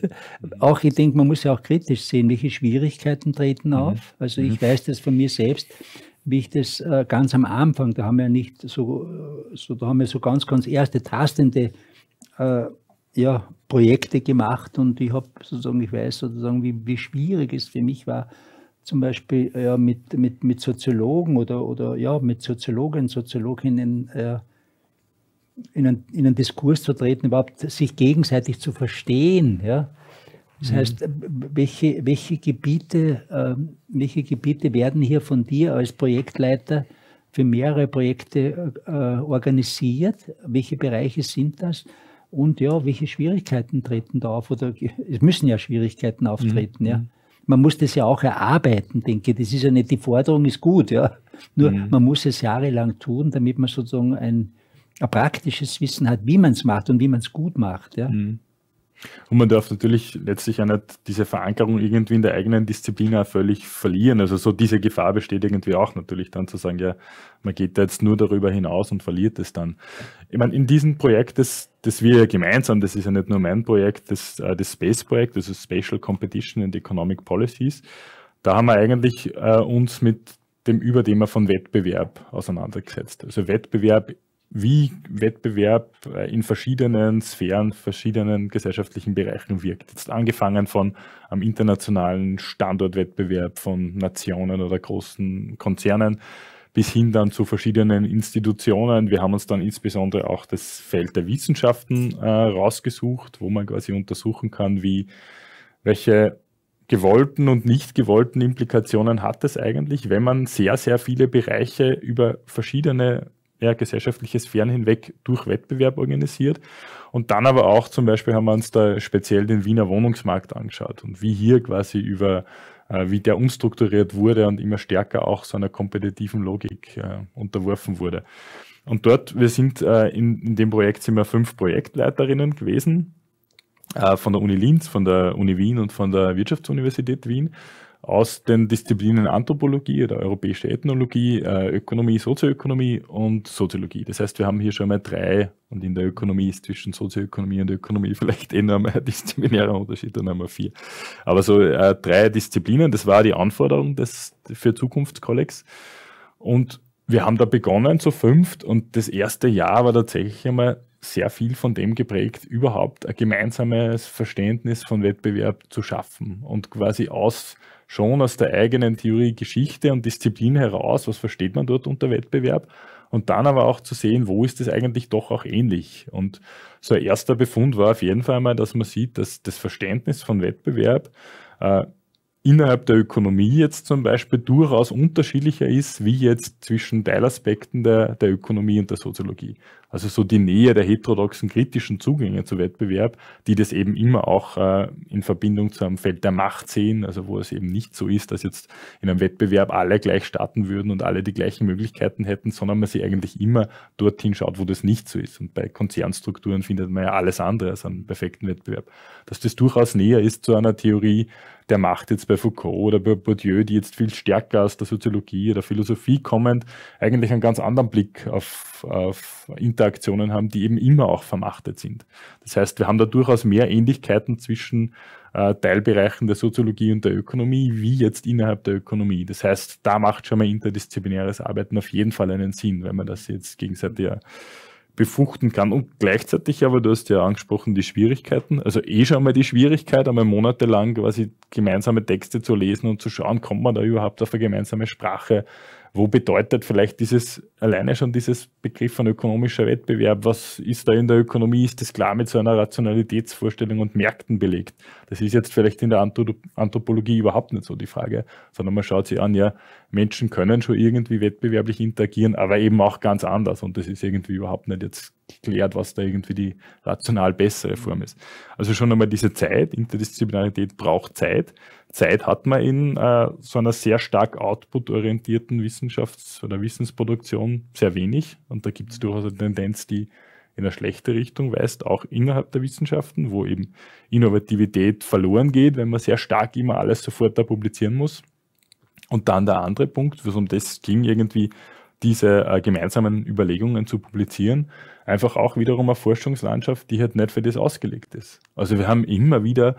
auch ich denke, man muss ja auch kritisch sehen, welche Schwierigkeiten treten mhm. auf. Also ich mhm. weiß das von mir selbst wie ich das äh, ganz am Anfang, da haben wir nicht so, so da haben wir so ganz, ganz erste tastende äh, ja, Projekte gemacht und ich habe sozusagen, ich weiß sozusagen, wie, wie schwierig es für mich war, zum Beispiel äh, ja, mit, mit, mit Soziologen oder, oder ja, mit Soziologen, Soziologinnen äh, in, einen, in einen Diskurs zu treten, überhaupt sich gegenseitig zu verstehen. Ja? Das mhm. heißt, welche, welche, Gebiete, äh, welche Gebiete werden hier von dir als Projektleiter für mehrere Projekte äh, organisiert? Welche Bereiche sind das? Und ja, welche Schwierigkeiten treten da auf? Oder es müssen ja Schwierigkeiten mhm. auftreten, mhm. ja. Man muss das ja auch erarbeiten, denke ich. Das ist ja nicht, die Forderung ist gut, ja. Nur mhm. man muss es jahrelang tun, damit man sozusagen ein, ein praktisches Wissen hat, wie man es macht und wie man es gut macht, ja. Mhm. Und man darf natürlich letztlich auch nicht diese Verankerung irgendwie in der eigenen Disziplin auch völlig verlieren. Also so diese Gefahr besteht irgendwie auch natürlich dann zu sagen, ja, man geht da jetzt nur darüber hinaus und verliert es dann. Ich meine, in diesem Projekt, das, das wir ja gemeinsam, das ist ja nicht nur mein Projekt, das, äh, das Space-Projekt, also Spatial Competition and Economic Policies, da haben wir eigentlich äh, uns mit dem Überthema von Wettbewerb auseinandergesetzt. Also Wettbewerb wie Wettbewerb äh, in verschiedenen Sphären, verschiedenen gesellschaftlichen Bereichen wirkt. Jetzt angefangen von am internationalen Standortwettbewerb von Nationen oder großen Konzernen bis hin dann zu verschiedenen Institutionen. Wir haben uns dann insbesondere auch das Feld der Wissenschaften äh, rausgesucht, wo man quasi untersuchen kann, wie welche gewollten und nicht gewollten Implikationen hat es eigentlich, wenn man sehr, sehr viele Bereiche über verschiedene ja, gesellschaftliches Fern hinweg durch Wettbewerb organisiert. Und dann aber auch zum Beispiel haben wir uns da speziell den Wiener Wohnungsmarkt angeschaut und wie hier quasi über, äh, wie der umstrukturiert wurde und immer stärker auch so einer kompetitiven Logik äh, unterworfen wurde. Und dort, wir sind äh, in, in dem Projekt sind wir fünf Projektleiterinnen gewesen, äh, von der Uni Linz, von der Uni Wien und von der Wirtschaftsuniversität Wien aus den Disziplinen Anthropologie oder europäische Ethnologie, äh, Ökonomie, Sozioökonomie und Soziologie. Das heißt, wir haben hier schon mal drei und in der Ökonomie ist zwischen Sozioökonomie und Ökonomie <laughs> vielleicht eh enorm ein disziplinärer Unterschied, dann einmal vier. Aber so äh, drei Disziplinen, das war die Anforderung des, für Zukunftskollegs. Und wir haben da begonnen zu fünft und das erste Jahr war tatsächlich einmal sehr viel von dem geprägt, überhaupt ein gemeinsames Verständnis von Wettbewerb zu schaffen und quasi aus schon aus der eigenen Theorie Geschichte und Disziplin heraus, was versteht man dort unter Wettbewerb und dann aber auch zu sehen, wo ist es eigentlich doch auch ähnlich. Und so ein erster Befund war auf jeden Fall mal, dass man sieht, dass das Verständnis von Wettbewerb äh, innerhalb der Ökonomie jetzt zum Beispiel durchaus unterschiedlicher ist, wie jetzt zwischen Teilaspekten der, der Ökonomie und der Soziologie. Also so die Nähe der heterodoxen kritischen Zugänge zu Wettbewerb, die das eben immer auch äh, in Verbindung zu einem Feld der Macht sehen, also wo es eben nicht so ist, dass jetzt in einem Wettbewerb alle gleich starten würden und alle die gleichen Möglichkeiten hätten, sondern man sie eigentlich immer dorthin schaut, wo das nicht so ist. Und bei Konzernstrukturen findet man ja alles andere als einen perfekten Wettbewerb. Dass das durchaus näher ist zu einer Theorie, der Macht jetzt bei Foucault oder bei Bourdieu, die jetzt viel stärker aus der Soziologie oder Philosophie kommend, eigentlich einen ganz anderen Blick auf, auf Inter Interaktionen haben, die eben immer auch vermachtet sind. Das heißt, wir haben da durchaus mehr Ähnlichkeiten zwischen äh, Teilbereichen der Soziologie und der Ökonomie, wie jetzt innerhalb der Ökonomie. Das heißt, da macht schon mal interdisziplinäres Arbeiten auf jeden Fall einen Sinn, wenn man das jetzt gegenseitig äh, befruchten kann. Und gleichzeitig aber, du hast ja angesprochen, die Schwierigkeiten. Also eh schon mal die Schwierigkeit, einmal monatelang quasi gemeinsame Texte zu lesen und zu schauen, kommt man da überhaupt auf eine gemeinsame Sprache, wo bedeutet vielleicht dieses alleine schon dieses Begriff von ökonomischer Wettbewerb, was ist da in der Ökonomie, ist das klar mit so einer Rationalitätsvorstellung und Märkten belegt? Das ist jetzt vielleicht in der Anthropologie überhaupt nicht so die Frage, sondern man schaut sich an, ja, Menschen können schon irgendwie wettbewerblich interagieren, aber eben auch ganz anders und das ist irgendwie überhaupt nicht jetzt geklärt, was da irgendwie die rational bessere Form ist. Also schon einmal diese Zeit, Interdisziplinarität braucht Zeit Zeit hat man in äh, so einer sehr stark output-orientierten Wissenschafts- oder Wissensproduktion sehr wenig. Und da gibt es durchaus eine Tendenz, die in eine schlechte Richtung weist, auch innerhalb der Wissenschaften, wo eben Innovativität verloren geht, wenn man sehr stark immer alles sofort da publizieren muss. Und dann der andere Punkt, was um das ging, irgendwie diese äh, gemeinsamen Überlegungen zu publizieren, einfach auch wiederum eine Forschungslandschaft, die halt nicht für das ausgelegt ist. Also wir haben immer wieder,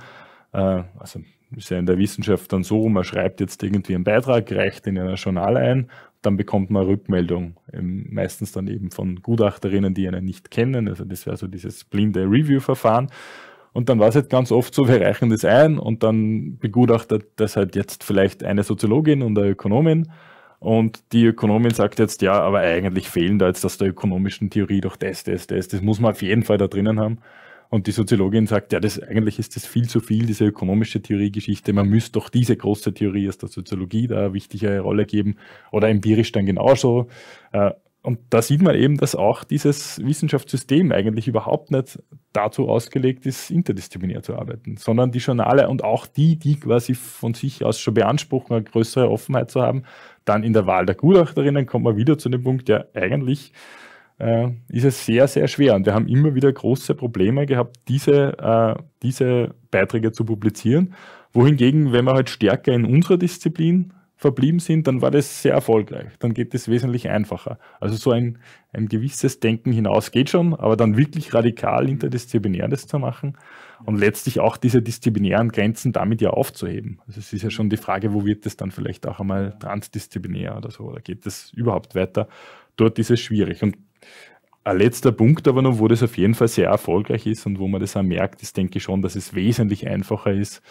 äh, also ist ja in der Wissenschaft dann so, man schreibt jetzt irgendwie einen Beitrag, reicht in einer Journal ein, dann bekommt man Rückmeldung, ähm, meistens dann eben von Gutachterinnen, die einen nicht kennen, also das wäre so dieses blinde Review-Verfahren. Und dann war es halt ganz oft so, wir reichen das ein und dann begutachtet das halt jetzt vielleicht eine Soziologin und eine Ökonomin. Und die Ökonomin sagt jetzt, ja, aber eigentlich fehlen da jetzt aus der ökonomischen Theorie doch das, das, das. Das muss man auf jeden Fall da drinnen haben. Und die Soziologin sagt, ja, das eigentlich ist das viel zu viel, diese ökonomische Theoriegeschichte. Man müsste doch diese große Theorie aus der Soziologie da eine wichtige Rolle geben oder empirisch dann genauso. Äh, und da sieht man eben, dass auch dieses Wissenschaftssystem eigentlich überhaupt nicht dazu ausgelegt ist, interdisziplinär zu arbeiten, sondern die Journale und auch die, die quasi von sich aus schon beanspruchen, eine größere Offenheit zu haben, dann in der Wahl der Gutachterinnen kommt man wieder zu dem Punkt, ja, eigentlich äh, ist es sehr, sehr schwer. Und wir haben immer wieder große Probleme gehabt, diese, äh, diese Beiträge zu publizieren. Wohingegen, wenn wir halt stärker in unserer Disziplin verblieben sind, dann war das sehr erfolgreich. Dann geht es wesentlich einfacher. Also so ein, ein gewisses Denken hinaus geht schon, aber dann wirklich radikal interdisziplinär das zu machen und letztlich auch diese disziplinären Grenzen damit ja aufzuheben. Also es ist ja schon die Frage, wo wird das dann vielleicht auch einmal transdisziplinär oder so, oder geht das überhaupt weiter? Dort ist es schwierig. Und ein letzter Punkt aber noch, wo das auf jeden Fall sehr erfolgreich ist und wo man das auch merkt, ist, denke ich schon, dass es wesentlich einfacher ist,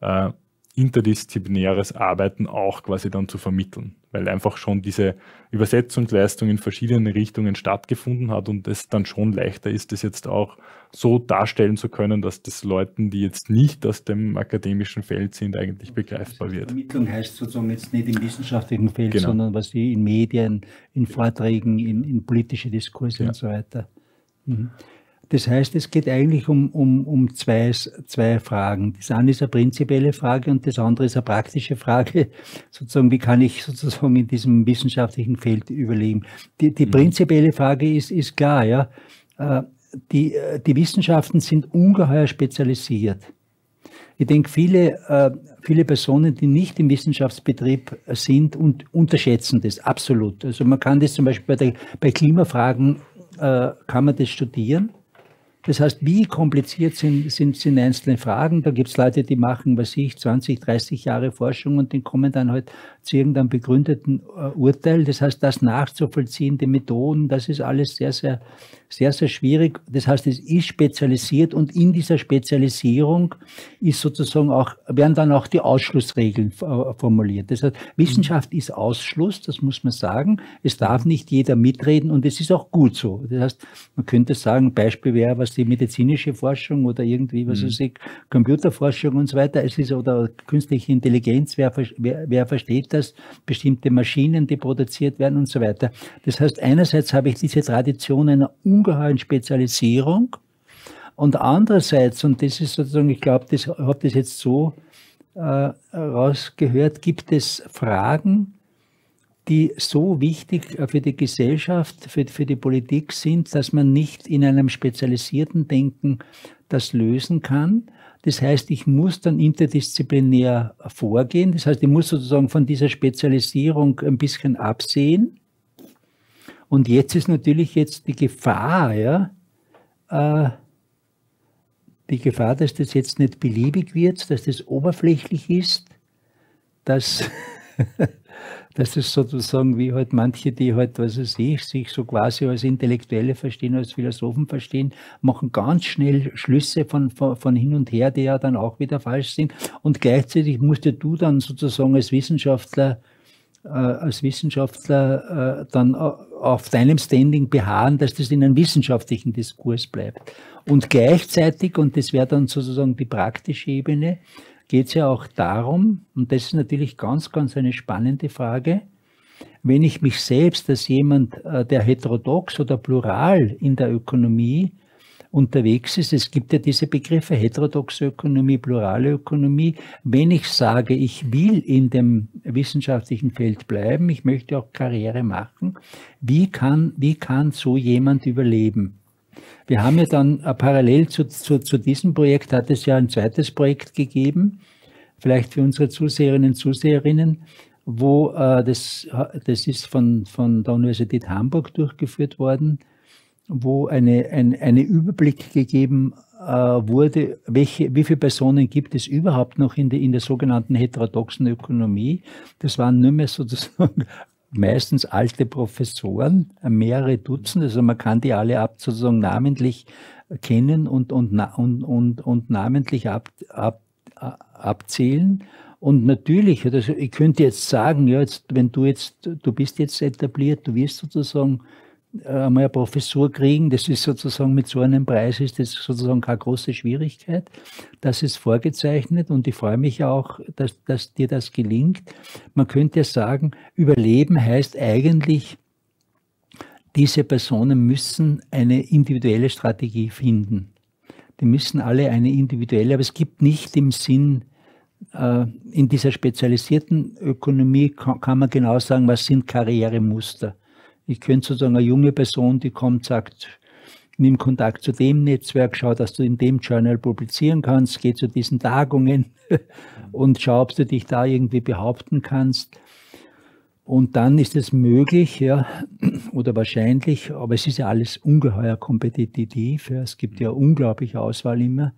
äh, interdisziplinäres Arbeiten auch quasi dann zu vermitteln, weil einfach schon diese Übersetzungsleistung in verschiedenen Richtungen stattgefunden hat und es dann schon leichter ist, das jetzt auch so darstellen zu können, dass das Leuten, die jetzt nicht aus dem akademischen Feld sind, eigentlich begreifbar wird. Vermittlung heißt sozusagen jetzt nicht im wissenschaftlichen Feld, genau. sondern was sie in Medien, in Vorträgen, in, in politische Diskurse ja. und so weiter. Mhm. Das heißt, es geht eigentlich um, um, um zwei, zwei Fragen. Das eine ist eine prinzipielle Frage und das andere ist eine praktische Frage. <laughs> Sozusagen, wie kann ich sozusagen in diesem wissenschaftlichen Feld überleben? Die, die mhm. prinzipielle Frage ist, ist klar, ja. Äh, die, äh, die Wissenschaften sind ungeheuer spezialisiert. Ich denke, viele, äh, viele Personen, die nicht im Wissenschaftsbetrieb sind, und unterschätzen das absolut. Also man kann das zum Beispiel bei, der, bei Klimafragen, kann man das studieren. Das heißt, wie kompliziert sind, sind, sind einzelne Fragen? Da gibt es Leute, die machen, was ich, 20, 30 Jahre Forschung und den kommen dann halt zu irgendeinem begründeten äh, Urteil. Das heißt, das nachzuvollziehen, die Methoden, das ist alles sehr, sehr, sehr, sehr schwierig. Das heißt, es ist spezialisiert und in dieser Spezialisierung ist sozusagen auch, werden dann auch die Ausschlussregeln äh, formuliert. Das heißt, Wissenschaft ist Ausschluss, das muss man sagen. Es darf nicht jeder mitreden und es ist auch gut so. Das heißt, man könnte sagen, Beispiel wäre, was die medizinische Forschung oder irgendwie, was mhm. weiß ich, Computerforschung und so weiter. Es ist oder künstliche Intelligenz, wer, wer, wer versteht das? Bestimmte Maschinen, die produziert werden und so weiter. Das heißt, einerseits habe ich diese Tradition einer ungeheuren Spezialisierung und andererseits, und das ist sozusagen, ich glaube, das, ich habe das jetzt so äh, rausgehört, gibt es Fragen, die so wichtig äh, für die Gesellschaft, für, für die Politik sind, dass man nicht in einem spezialisierten Denken das lösen kann. Das heißt, ich muss dann interdisziplinär vorgehen. Das heißt, ich muss sozusagen von dieser Spezialisierung ein bisschen absehen. Und jetzt ist natürlich jetzt die Gefahr, ja, äh, die Gefahr, dass das jetzt nicht beliebig wird, dass das oberflächlich ist, dass <laughs> Das ist sozusagen wie halt manche, die halt, was weiß ich, sich so quasi als Intellektuelle verstehen, als Philosophen verstehen, machen ganz schnell Schlüsse von, von, von hin und her, die ja dann auch wieder falsch sind. Und gleichzeitig musst du dann sozusagen als Wissenschaftler äh, als Wissenschaftler äh, dann äh, auf deinem Standing beharren, dass das in einem wissenschaftlichen Diskurs bleibt. Und gleichzeitig, und das wäre dann sozusagen die praktische Ebene, geht es ja auch darum, und das ist natürlich ganz, ganz eine spannende Frage, wenn ich mich selbst als jemand, äh, der heterodox oder plural in der Ökonomie unterwegs ist, es gibt ja diese Begriffe heterodoxe Ökonomie, plurale Ökonomie, wenn ich sage, ich will in dem wissenschaftlichen Feld bleiben, ich möchte auch Karriere machen, wie kann, wie kann so jemand überleben? Wir haben ja dann äh, parallel zu, zu, zu diesem Projekt hat es ja ein zweites Projekt gegeben, vielleicht für unsere Zuseherinnen und Zuseherinnen, wo äh, das, das ist von, von der Universität Hamburg durchgeführt worden, wo eine, ein eine Überblick gegeben äh, wurde, welche, wie viele Personen gibt es überhaupt noch in, die, in der sogenannten heterodoxen Ökonomie. Das waren nur mehr sozusagen meistens alte Professoren, mehrere Dutzend, also man kann die alle ab sozusagen namentlich kennen und, und, und, und, und namentlich ab, ab, abzählen. Und natürlich, also ich könnte jetzt sagen, ja, jetzt, wenn du jetzt, du bist jetzt etabliert, du wirst sozusagen einmal eine Professur kriegen, das ist sozusagen mit so einem Preis ist das sozusagen keine große Schwierigkeit. Das ist vorgezeichnet und ich freue mich auch, dass, dass dir das gelingt. Man könnte ja sagen, Überleben heißt eigentlich, diese Personen müssen eine individuelle Strategie finden. Die müssen alle eine individuelle, aber es gibt nicht im Sinn, äh, in dieser spezialisierten Ökonomie kann man genau sagen, was sind Karrieremuster ich könnte sozusagen eine junge Person, die kommt, sagt, nimm Kontakt zu dem Netzwerk, schau, dass du in dem Journal publizieren kannst, geh zu diesen Tagungen <laughs> und schau, ob du dich da irgendwie behaupten kannst. Und dann ist es möglich, ja, <clears throat> oder wahrscheinlich, aber es ist ja alles ungeheuer kompetitiv. Ja, es gibt ja unglaubliche Auswahl immer,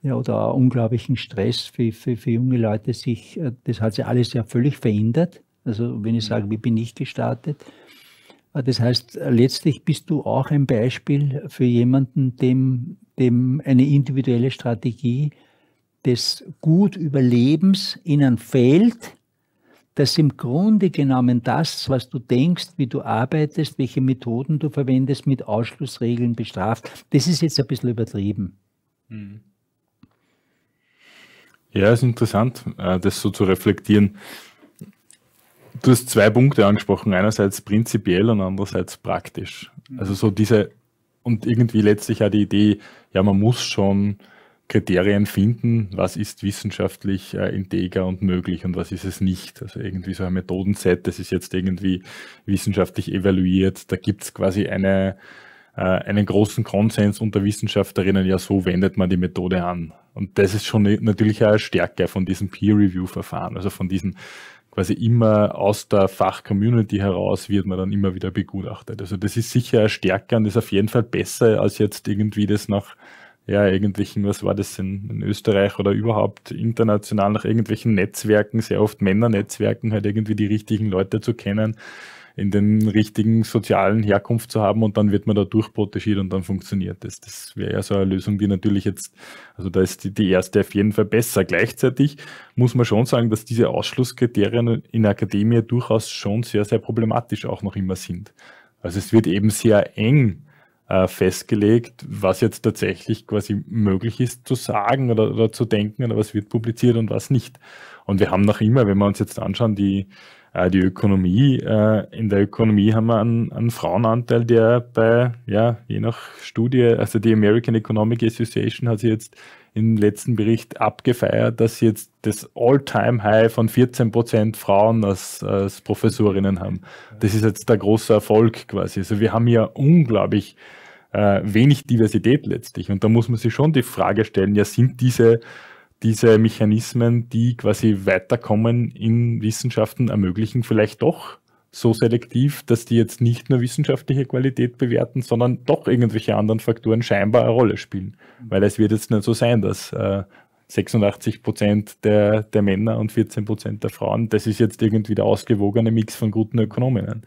ja, oder unglaublichen Stress für, für, für junge Leute, sich, äh, das hat sich alles ja völlig verändert. Also wenn ich mhm. sage, wie bin ich gestartet, Ah, das heißt, letztlich bist du auch ein Beispiel für jemanden, dem, dem eine individuelle Strategie des gut Überlebens ihnen fehlt, dass im Grunde genommen das, was du denkst, wie du arbeitest, welche Methoden du verwendest, mit Ausschlussregeln bestraft. Das ist jetzt ein bisschen übertrieben. Hm. Ja, ist interessant, äh, das so zu reflektieren. Du hast zwei Punkte angesprochen, einerseits prinzipiell und andererseits praktisch. Mhm. Also so diese und irgendwie letztlich ja die Idee, ja, man muss schon Kriterien finden, was ist wissenschaftlich äh, integer und möglich und was ist es nicht. Also irgendwie so ein Methodenset, das ist jetzt irgendwie wissenschaftlich evaluiert. Da gibt es quasi eine, äh, einen großen Konsens unter Wissenschaftlerinnen, ja, so wendet man die Methode an. Und das ist schon ne-, natürlich eine Stärke von diesem Peer-Review-Verfahren, also von diesen quasi immer aus der Fachcommunity heraus wird man dann immer wieder begutachtet. Also das ist sicher stärker und ist auf jeden Fall besser als jetzt irgendwie das nach ja, irgendwelchen, was war das in, in, Österreich oder überhaupt international nach irgendwelchen Netzwerken, sehr oft Männernetzwerken, halt irgendwie die richtigen Leute zu kennen in den richtigen sozialen Herkunft zu haben und dann wird man da durchprotegiert und dann funktioniert das. Das wäre ja so eine Lösung, die natürlich jetzt, also da ist die, die erste auf jeden Fall besser. Gleichzeitig muss man schon sagen, dass diese Ausschlusskriterien in der Akademie durchaus schon sehr, sehr problematisch auch noch immer sind. Also es wird eben sehr eng äh, festgelegt, was jetzt tatsächlich quasi möglich ist zu sagen oder, oder, zu denken oder was wird publiziert und was nicht. Und wir haben noch immer, wenn wir uns jetzt anschauen, die, äh, die Ökonomie. Äh, in der Ökonomie haben wir einen, einen, Frauenanteil, der bei, ja, je nach Studie, also die American Economic Association hat sie jetzt im letzten Bericht abgefeiert, dass sie jetzt das All-Time-High von 14 Prozent Frauen als, als Professorinnen haben. Das ist jetzt der große Erfolg quasi. Also wir haben ja unglaublich äh, wenig Diversität letztlich. Und da muss man sich schon die Frage stellen, ja, sind diese diese Mechanismen, die quasi weiterkommen in Wissenschaften, ermöglichen vielleicht doch so selektiv, dass die jetzt nicht nur wissenschaftliche Qualität bewerten, sondern doch irgendwelche anderen Faktoren scheinbar eine Rolle spielen. Weil es wird jetzt nicht so sein, dass äh, 86 Prozent der, der Männer und 14 Prozent der Frauen. Das ist jetzt irgendwie der ausgewogene Mix von guten Ökonominnen.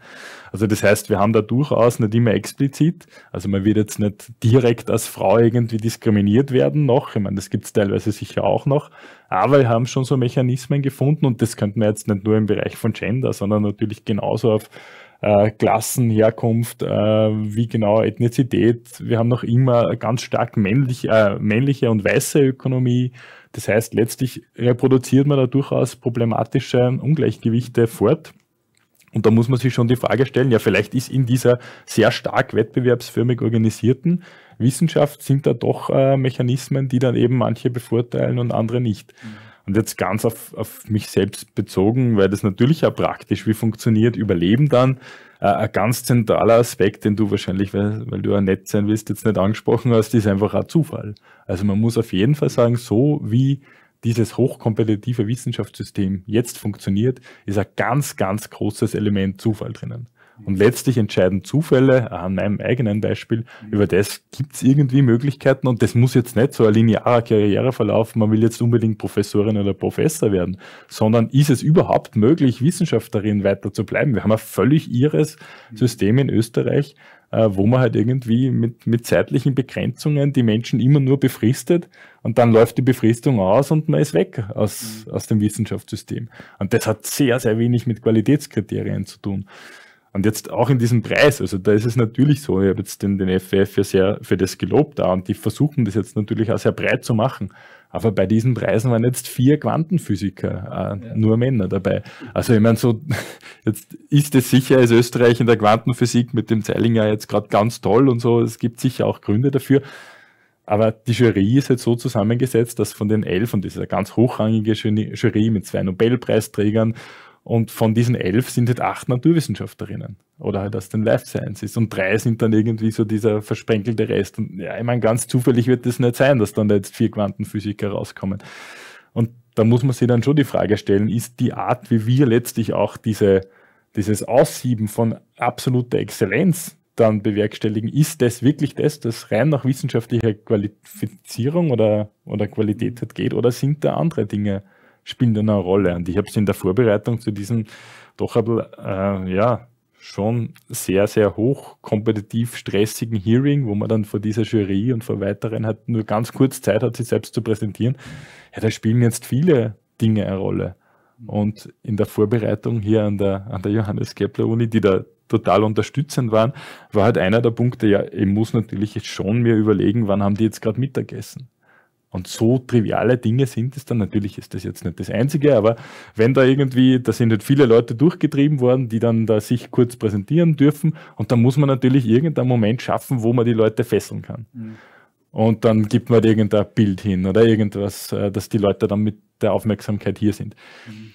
Also das heißt, wir haben da durchaus nicht immer explizit, also man wird jetzt nicht direkt als Frau irgendwie diskriminiert werden noch, ich meine, das gibt es teilweise sicher auch noch, aber wir haben schon so Mechanismen gefunden und das könnten wir jetzt nicht nur im Bereich von Gender, sondern natürlich genauso auf äh, Klassenherkunft, äh, wie genau Ethnizität. Wir haben noch immer ganz stark männlich, äh, männliche und weiße Ökonomie. Das heißt, letztlich reproduziert man da durchaus problematische Ungleichgewichte fort. Und da muss man sich schon die Frage stellen, ja, vielleicht ist in dieser sehr stark wettbewerbsförmig organisierten Wissenschaft sind da doch äh, Mechanismen, die dann eben manche bevorteilen und andere nicht. Mhm. Und jetzt ganz auf, auf mich selbst bezogen, weil das natürlich auch praktisch, wie funktioniert Überleben dann, äh, ein ganz zentraler Aspekt, den du wahrscheinlich, weil, weil du ja nett sein willst, jetzt nicht angesprochen hast, ist einfach ein Zufall. Also man muss auf jeden Fall sagen, so wie dieses hochkompetitive Wissenschaftssystem jetzt funktioniert, ist ein ganz, ganz großes Element Zufall drinnen. Und letztlich entscheiden Zufälle, an meinem eigenen Beispiel, mhm. über das gibt es irgendwie Möglichkeiten und das muss jetzt nicht so ein linearer Karriereverlauf, man will jetzt unbedingt Professorin oder Professor werden, sondern ist es überhaupt möglich, Wissenschaftlerin weiter zu bleiben? Wir haben ein völlig irres mhm. System in Österreich, äh, wo man halt irgendwie mit, mit zeitlichen Begrenzungen die Menschen immer nur befristet und dann läuft die Befristung aus und man ist weg aus, mhm. aus dem Wissenschaftssystem. Und das hat sehr, sehr wenig mit Qualitätskriterien zu tun. Und jetzt auch in diesem Preis, also da ist es natürlich so, ich habe jetzt den, den FF ja sehr für das gelobt da und die versuchen das jetzt natürlich auch sehr breit zu machen. Aber bei diesen Preisen waren jetzt vier Quantenphysiker, äh, ja. nur Männer dabei. Also ich meine, so, <laughs> jetzt ist es sicher, ist Österreich in der Quantenphysik mit dem Zeilinger jetzt gerade ganz toll und so, es gibt sicher auch Gründe dafür. Aber die Jury ist jetzt so zusammengesetzt, dass von den elf, und das ist eine ganz hochrangige Jury mit zwei Nobelpreisträgern und von diesen elf sind halt acht Naturwissenschaftlerinnen oder halt aus den Life Sciences. Und drei sind dann irgendwie so dieser versprenkelte Rest. Und ja, ich meine, ganz zufällig wird das nicht sein, dass dann da jetzt vier Quantenphysiker rauskommen. Und da muss man sich dann schon die Frage stellen, ist die Art, wie wir letztlich auch diese, dieses Aussieben von absoluter Exzellenz dann bewerkstelligen, ist das wirklich das, das rein nach wissenschaftlicher Qualifizierung oder, oder Qualität geht, oder sind da andere Dinge spielen dann eine Rolle. Und ich habe es in der Vorbereitung zu diesem doch aber, äh, ja, schon sehr, sehr hoch kompetitiv stressigen Hearing, wo man dann vor dieser Jury und vor weiteren halt nur ganz kurz Zeit hat, sich selbst zu präsentieren. Ja, da spielen jetzt viele Dinge eine Rolle. Und in der Vorbereitung hier an der, an der Johannes Kepler Uni, die da total unterstützend waren, war halt einer der Punkte, ja, ich muss natürlich jetzt schon mir überlegen, wann haben die jetzt gerade Mittagessen. Und so triviale Dinge sind es dann. Natürlich ist das jetzt nicht das Einzige, aber wenn da irgendwie, da sind nicht halt viele Leute durchgetrieben worden, die dann da sich kurz präsentieren dürfen. Und dann muss man natürlich irgendeinen Moment schaffen, wo man die Leute fesseln kann. Mhm. Und dann gibt man halt irgendein Bild hin oder irgendwas, äh, dass die Leute dann mit der Aufmerksamkeit hier sind. Mhm.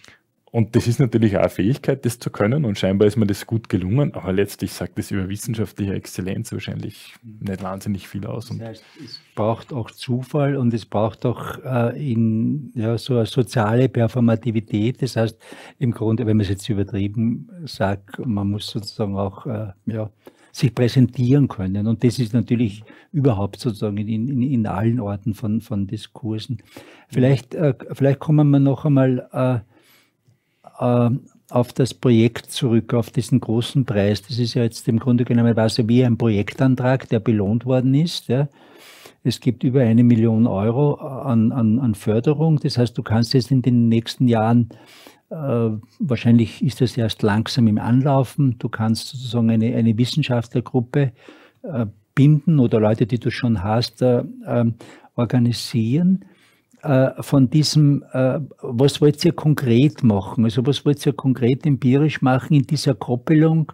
Und das ist natürlich auch eine Fähigkeit, das zu können. Und scheinbar ist mir das gut gelungen. Aber letztlich sagt das über wissenschaftliche Exzellenz wahrscheinlich nicht wahnsinnig viel aus. das heißt, es braucht auch Zufall und es braucht auch äh, in, ja, so eine soziale Performativität. Das heißt, im Grunde, wenn man es jetzt übertrieben sagt, man muss sozusagen auch äh, ja, sich präsentieren können. Und das ist natürlich überhaupt sozusagen in, in, in allen Orten von, von Diskursen. Vielleicht, äh, vielleicht kommen wir noch einmal äh, äh, auf das Projekt zurück, auf diesen großen Preis. Das ist ja jetzt im Grunde genommen quasi wie ein Projektantrag, der belohnt worden ist. Ja. Es gibt über eine Million Euro an, an, an Förderung. Das heißt, du kannst jetzt in den nächsten Jahren äh, wahrscheinlich ist das erst langsam im Anlaufen. Du kannst sozusagen eine, eine Wissenschaftlergruppe äh, binden oder Leute, die du schon hast, äh, ähm, organisieren. Äh, von diesem, äh, was wollt ihr konkret machen? Also was wollt ihr konkret empirisch machen in dieser Koppelung?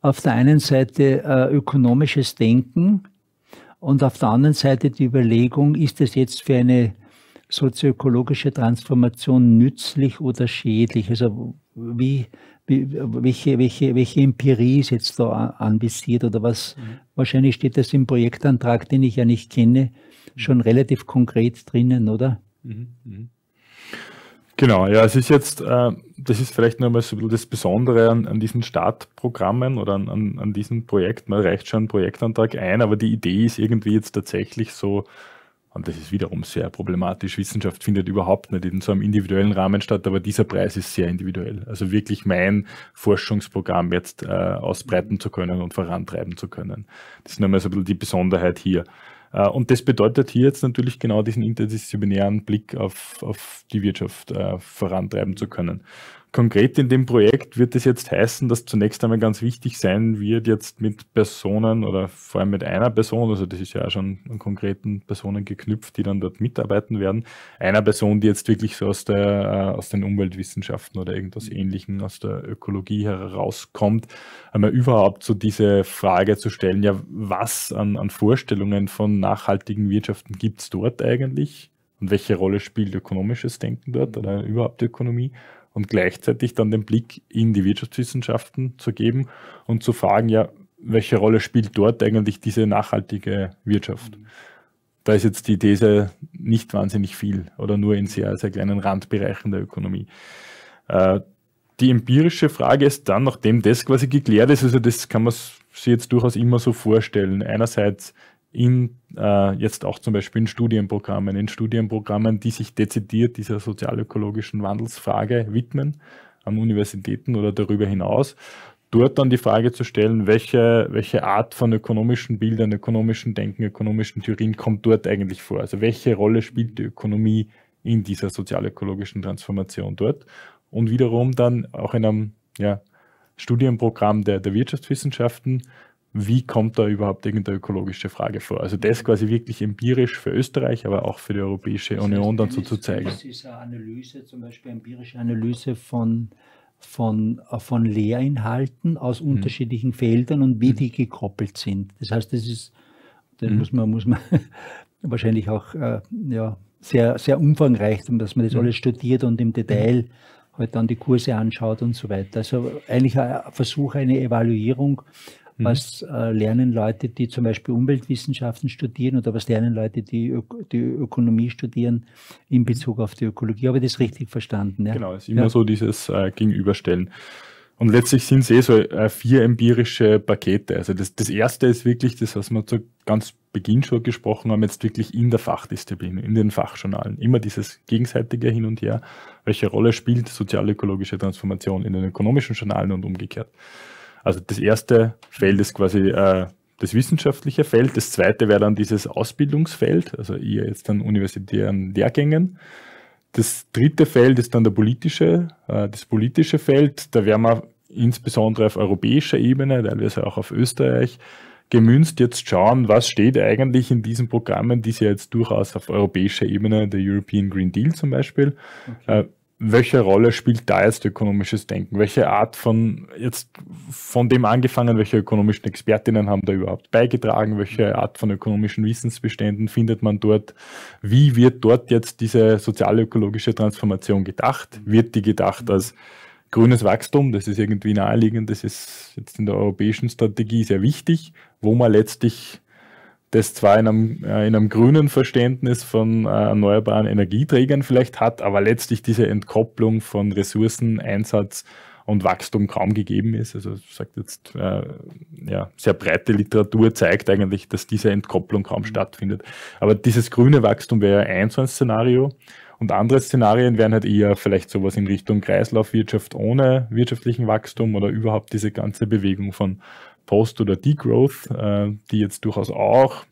Auf der einen Seite äh, ökonomisches Denken und auf der anderen Seite die Überlegung, ist es jetzt für eine sozioökologische Transformation nützlich oder schädlich? Also wie, wie, welche, welche, welche Empirie ist jetzt da anvisiert oder was? Mhm. Wahrscheinlich steht das im Projektantrag, den ich ja nicht kenne, mhm. schon relativ konkret drinnen, oder? Mhm, mhm. Genau, ja, es ist jetzt, äh, das ist vielleicht noch mal so das Besondere an, an diesen Startprogrammen oder an, an, an diesem Projekt. Man reicht schon einen Projektantrag ein, aber die Idee ist irgendwie jetzt tatsächlich so, und das ist wiederum sehr problematisch. Wissenschaft findet überhaupt nicht in so einem individuellen Rahmen statt, aber dieser Preis ist sehr individuell. Also wirklich mein Forschungsprogramm jetzt äh, ausbreiten zu können und vorantreiben zu können. Das ist nochmal so ein bisschen die Besonderheit hier. Äh, und das bedeutet hier jetzt natürlich genau diesen interdisziplinären Blick auf, auf die Wirtschaft äh, vorantreiben zu können konkret in dem Projekt wird es jetzt heißen, dass zunächst einmal ganz wichtig sein wird, jetzt mit Personen oder vor allem mit einer Person, also das ist ja auch schon an konkreten Personen geknüpft, die dann dort mitarbeiten werden, einer Person, die jetzt wirklich so aus, der, äh, aus den Umweltwissenschaften oder irgendwas mhm. Ähnlichem, aus der Ökologie herauskommt, einmal überhaupt so diese Frage zu stellen, ja, was an, an Vorstellungen von nachhaltigen Wirtschaften gibt es dort eigentlich? Und welche Rolle spielt ökonomisches Denken dort mhm. oder überhaupt Ökonomie? und gleichzeitig dann den Blick in die Wirtschaftswissenschaften zu geben und zu fragen, ja, welche Rolle spielt dort eigentlich diese nachhaltige Wirtschaft? Da ist jetzt die These nicht wahnsinnig viel oder nur in sehr, sehr kleinen Randbereichen der Ökonomie. Äh, die empirische Frage ist dann, nachdem das quasi geklärt ist, also das kann man sich jetzt durchaus immer so vorstellen. Einerseits in äh, jetzt auch zum Beispiel in Studienprogrammen, in Studienprogrammen, die sich dezidiert dieser sozialökologischen Wandelsfrage widmen, an Universitäten oder darüber hinaus. Dort dann die Frage zu stellen, welche, welche Art von ökonomischen Bildern, ökonomischen Denken, ökonomischen Theorien kommt dort eigentlich vor? Also welche Rolle spielt die Ökonomie in dieser sozialökologischen Transformation dort? Und wiederum dann auch in einem ja, Studienprogramm der, der Wirtschaftswissenschaften wie kommt da überhaupt irgendeine ökologische Frage vor? Also das quasi wirklich empirisch für Österreich, aber auch für die Europäische das heißt, Union dann so zu zeigen. Das ist eine Analyse, zum Beispiel empirische Analyse von, von, von Lehrinhalten aus mhm. unterschiedlichen Feldern und wie mhm. die gekoppelt sind. Das heißt, das ist, da mhm. muss man, muss man <laughs> wahrscheinlich auch äh, ja, sehr, sehr umfangreich, dass man das mhm. alles studiert und im mhm. Detail halt dann die Kurse anschaut und so weiter. Also eigentlich ein Versuch, eine Evaluierung Mhm. Was äh, lernen Leute, die zum Beispiel Umweltwissenschaften studieren oder was lernen Leute, die, Ö die Ökonomie studieren in Bezug auf die Ökologie? Habe ich das richtig verstanden? Ja? Genau, es ist immer ja. so dieses äh, Gegenüberstellen. Und letztlich sind es eh so äh, vier empirische Pakete. Also das, das erste ist wirklich das, was wir zu ganz Beginn schon gesprochen haben, jetzt wirklich in der Fachdisziplin, in den Fachjournalen. Immer dieses gegenseitige Hin und Her. Welche Rolle spielt sozialökologische Transformation in den ökonomischen Journalen und umgekehrt? Also das erste Feld ist quasi äh, das wissenschaftliche Feld, das zweite wäre dann dieses Ausbildungsfeld, also ihr jetzt an universitären Lehrgängen. Das dritte Feld ist dann der politische, äh, das politische Feld, da wären wir insbesondere auf europäischer Ebene, teilweise auch auf Österreich, gemünzt jetzt schauen, was steht eigentlich in diesen Programmen, die sie jetzt durchaus auf europäischer Ebene, der European Green Deal zum Beispiel, okay. äh, welche Rolle spielt da jetzt ökonomisches Denken? Welche Art von, jetzt von dem angefangen, welche ökonomischen Expertinnen haben da überhaupt beigetragen? Welche Art von ökonomischen Wissensbeständen findet man dort? Wie wird dort jetzt diese sozialökologische Transformation gedacht? Wird die gedacht als grünes Wachstum? Das ist irgendwie naheliegend, das ist jetzt in der europäischen Strategie sehr wichtig, wo man letztlich das zwar in einem, äh, in einem grünen Verständnis von äh, erneuerbaren Energieträgern vielleicht hat, aber letztlich diese Entkopplung von Ressourceneinsatz und Wachstum kaum gegeben ist. Also sagt jetzt, äh, ja, sehr breite Literatur zeigt eigentlich, dass diese Entkopplung kaum mhm. stattfindet. Aber dieses grüne Wachstum wäre ein so ein Szenario. Und andere Szenarien wären halt eher vielleicht sowas in Richtung Kreislaufwirtschaft ohne wirtschaftlichen Wachstum oder überhaupt diese ganze Bewegung von Post- oder Degrowth, äh, die jetzt durchaus auch,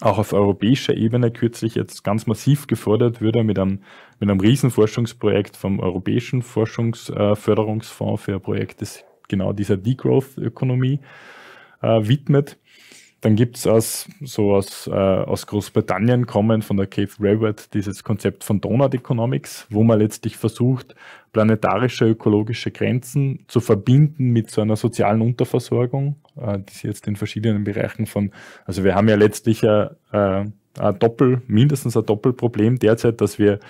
auch auf europäischer Ebene kürzlich jetzt ganz massiv gefordert würde äh, mit einem, mit einem riesen vom Europäischen Forschungsförderungsfonds äh, für ein Projekt, das genau dieser Degrowth-Ökonomie äh, widmet. Dann gibt es aus, so aus, äh, aus Großbritannien kommen von der Keith Rayward dieses Konzept von Donut Economics, wo man letztlich versucht, planetarische ökologische Grenzen zu verbinden mit so einer sozialen Unterversorgung, äh, die sie jetzt in verschiedenen Bereichen von, also wir haben ja letztlich äh, ein Doppel, mindestens ein Doppelproblem derzeit, dass wir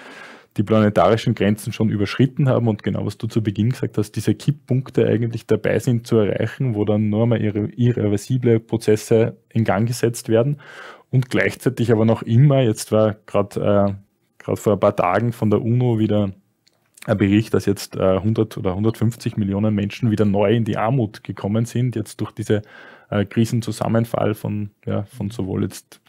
die planetarischen Grenzen schon überschritten haben und genau was du zu Beginn gesagt hast, diese Kipppunkte eigentlich dabei sind zu erreichen, wo dann nochmal irre irreversible Prozesse in Gang gesetzt werden und gleichzeitig aber noch immer, jetzt war gerade äh, vor ein paar Tagen von der UNO wieder ein Bericht, dass jetzt äh, 100 oder 150 Millionen Menschen wieder neu in die Armut gekommen sind, jetzt durch diese äh, Krisenzusammenfall von, ja, von sowohl jetzt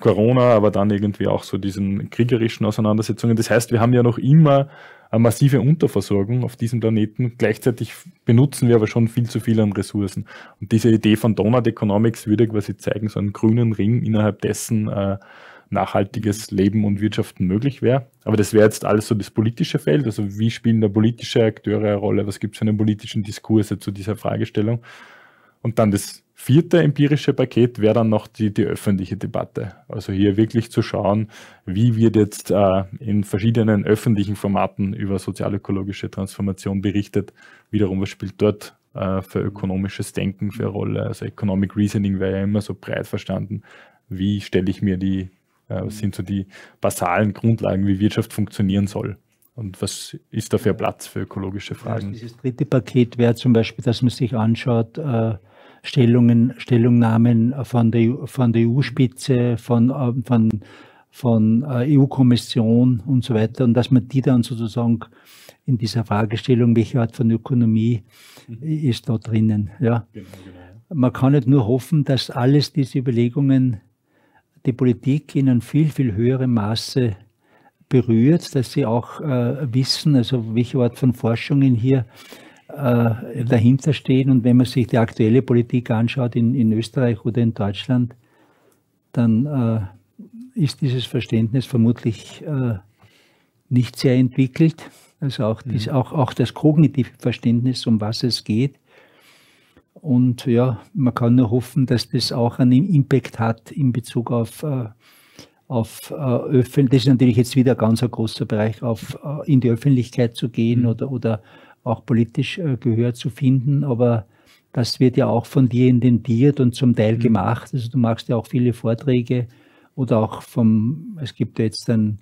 Corona, aber dann irgendwie auch so diesen kriegerischen Auseinandersetzungen. Das heißt, wir haben ja noch immer eine massive Unterversorgung auf diesem Planeten. Gleichzeitig benutzen wir aber schon viel zu viel an Ressourcen. Und diese Idee von Donut Economics würde quasi zeigen, so einen grünen Ring, innerhalb dessen äh, nachhaltiges Leben und Wirtschaften möglich wäre. Aber das wäre jetzt alles so das politische Feld. Also wie spielen da politische Akteure eine Rolle? Was gibt es für einen politischen Diskurs zu dieser Fragestellung? Und dann das vierte empirische Paket wäre dann noch die, die öffentliche Debatte. Also hier wirklich zu schauen, wie wird jetzt äh, in verschiedenen öffentlichen Formaten über sozialökologische Transformation berichtet. Wiederum, was spielt dort äh, für ökonomisches Denken für eine Rolle? Also Economic Reasoning wäre ja immer so breit verstanden. Wie stelle ich mir die, äh, sind so die basalen Grundlagen, wie Wirtschaft funktionieren soll? Und was ist da für Platz für ökologische also Fragen? Also dieses dritte Paket wäre zum Beispiel, dass man sich anschaut, äh Stellungen, Stellungnahmen von der, e von der EU-Spitze, ähm, von, von, von äh, EU-Kommission und so weiter. Und dass man die dann sozusagen in dieser Fragestellung, welche Art von Ökonomie mhm. ist da drinnen. Ja. Genau, genau. Man kann nicht nur hoffen, dass alles diese Überlegungen die Politik in einem viel, viel höheren Maße berührt, dass sie auch äh, wissen, also welche Art von Forschungen hier äh, dahinter stehen. Und wenn man sich die aktuelle Politik anschaut in, in Österreich oder in Deutschland, dann äh, ist dieses Verständnis vermutlich äh, nicht sehr entwickelt. Also auch, dies, mhm. auch, auch das kognitive Verständnis, um was es geht. Und ja, man kann nur hoffen, dass das auch einen Impact hat in Bezug auf, äh, auf äh, Das ist natürlich jetzt wieder ganz ein großer Bereich, auf, äh, in die Öffentlichkeit zu gehen mhm. oder, oder auch politisch äh, Gehör zu finden. Aber das wird ja auch von dir intendiert und zum Teil mhm. gemacht. Also du machst ja auch viele Vorträge oder auch vom, es gibt ja jetzt ein,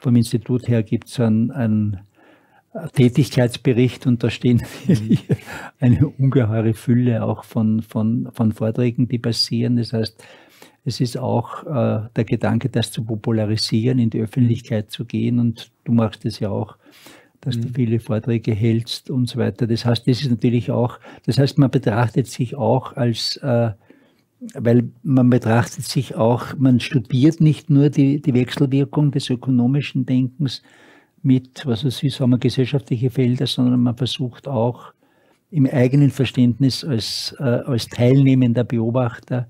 vom Institut her gibt es einen, einen Tätigkeitsbericht und da stehen <laughs> mhm. eine ungeheure Fülle auch von, von, von Vorträgen, die passieren. Das heißt, es ist auch äh, der Gedanke, das zu popularisieren, in die mhm. Öffentlichkeit zu gehen und du machst es ja auch dass mhm. du viele Vorträge hältst und so weiter. Das heißt, das ist natürlich auch, das heißt, man betrachtet sich auch als, äh, weil man betrachtet sich auch, man studiert nicht nur die, die Wechselwirkung des ökonomischen Denkens mit, was weiß ich, sagen wir, gesellschaftliche Felder, sondern man versucht auch im eigenen Verständnis als, äh, als teilnehmender Beobachter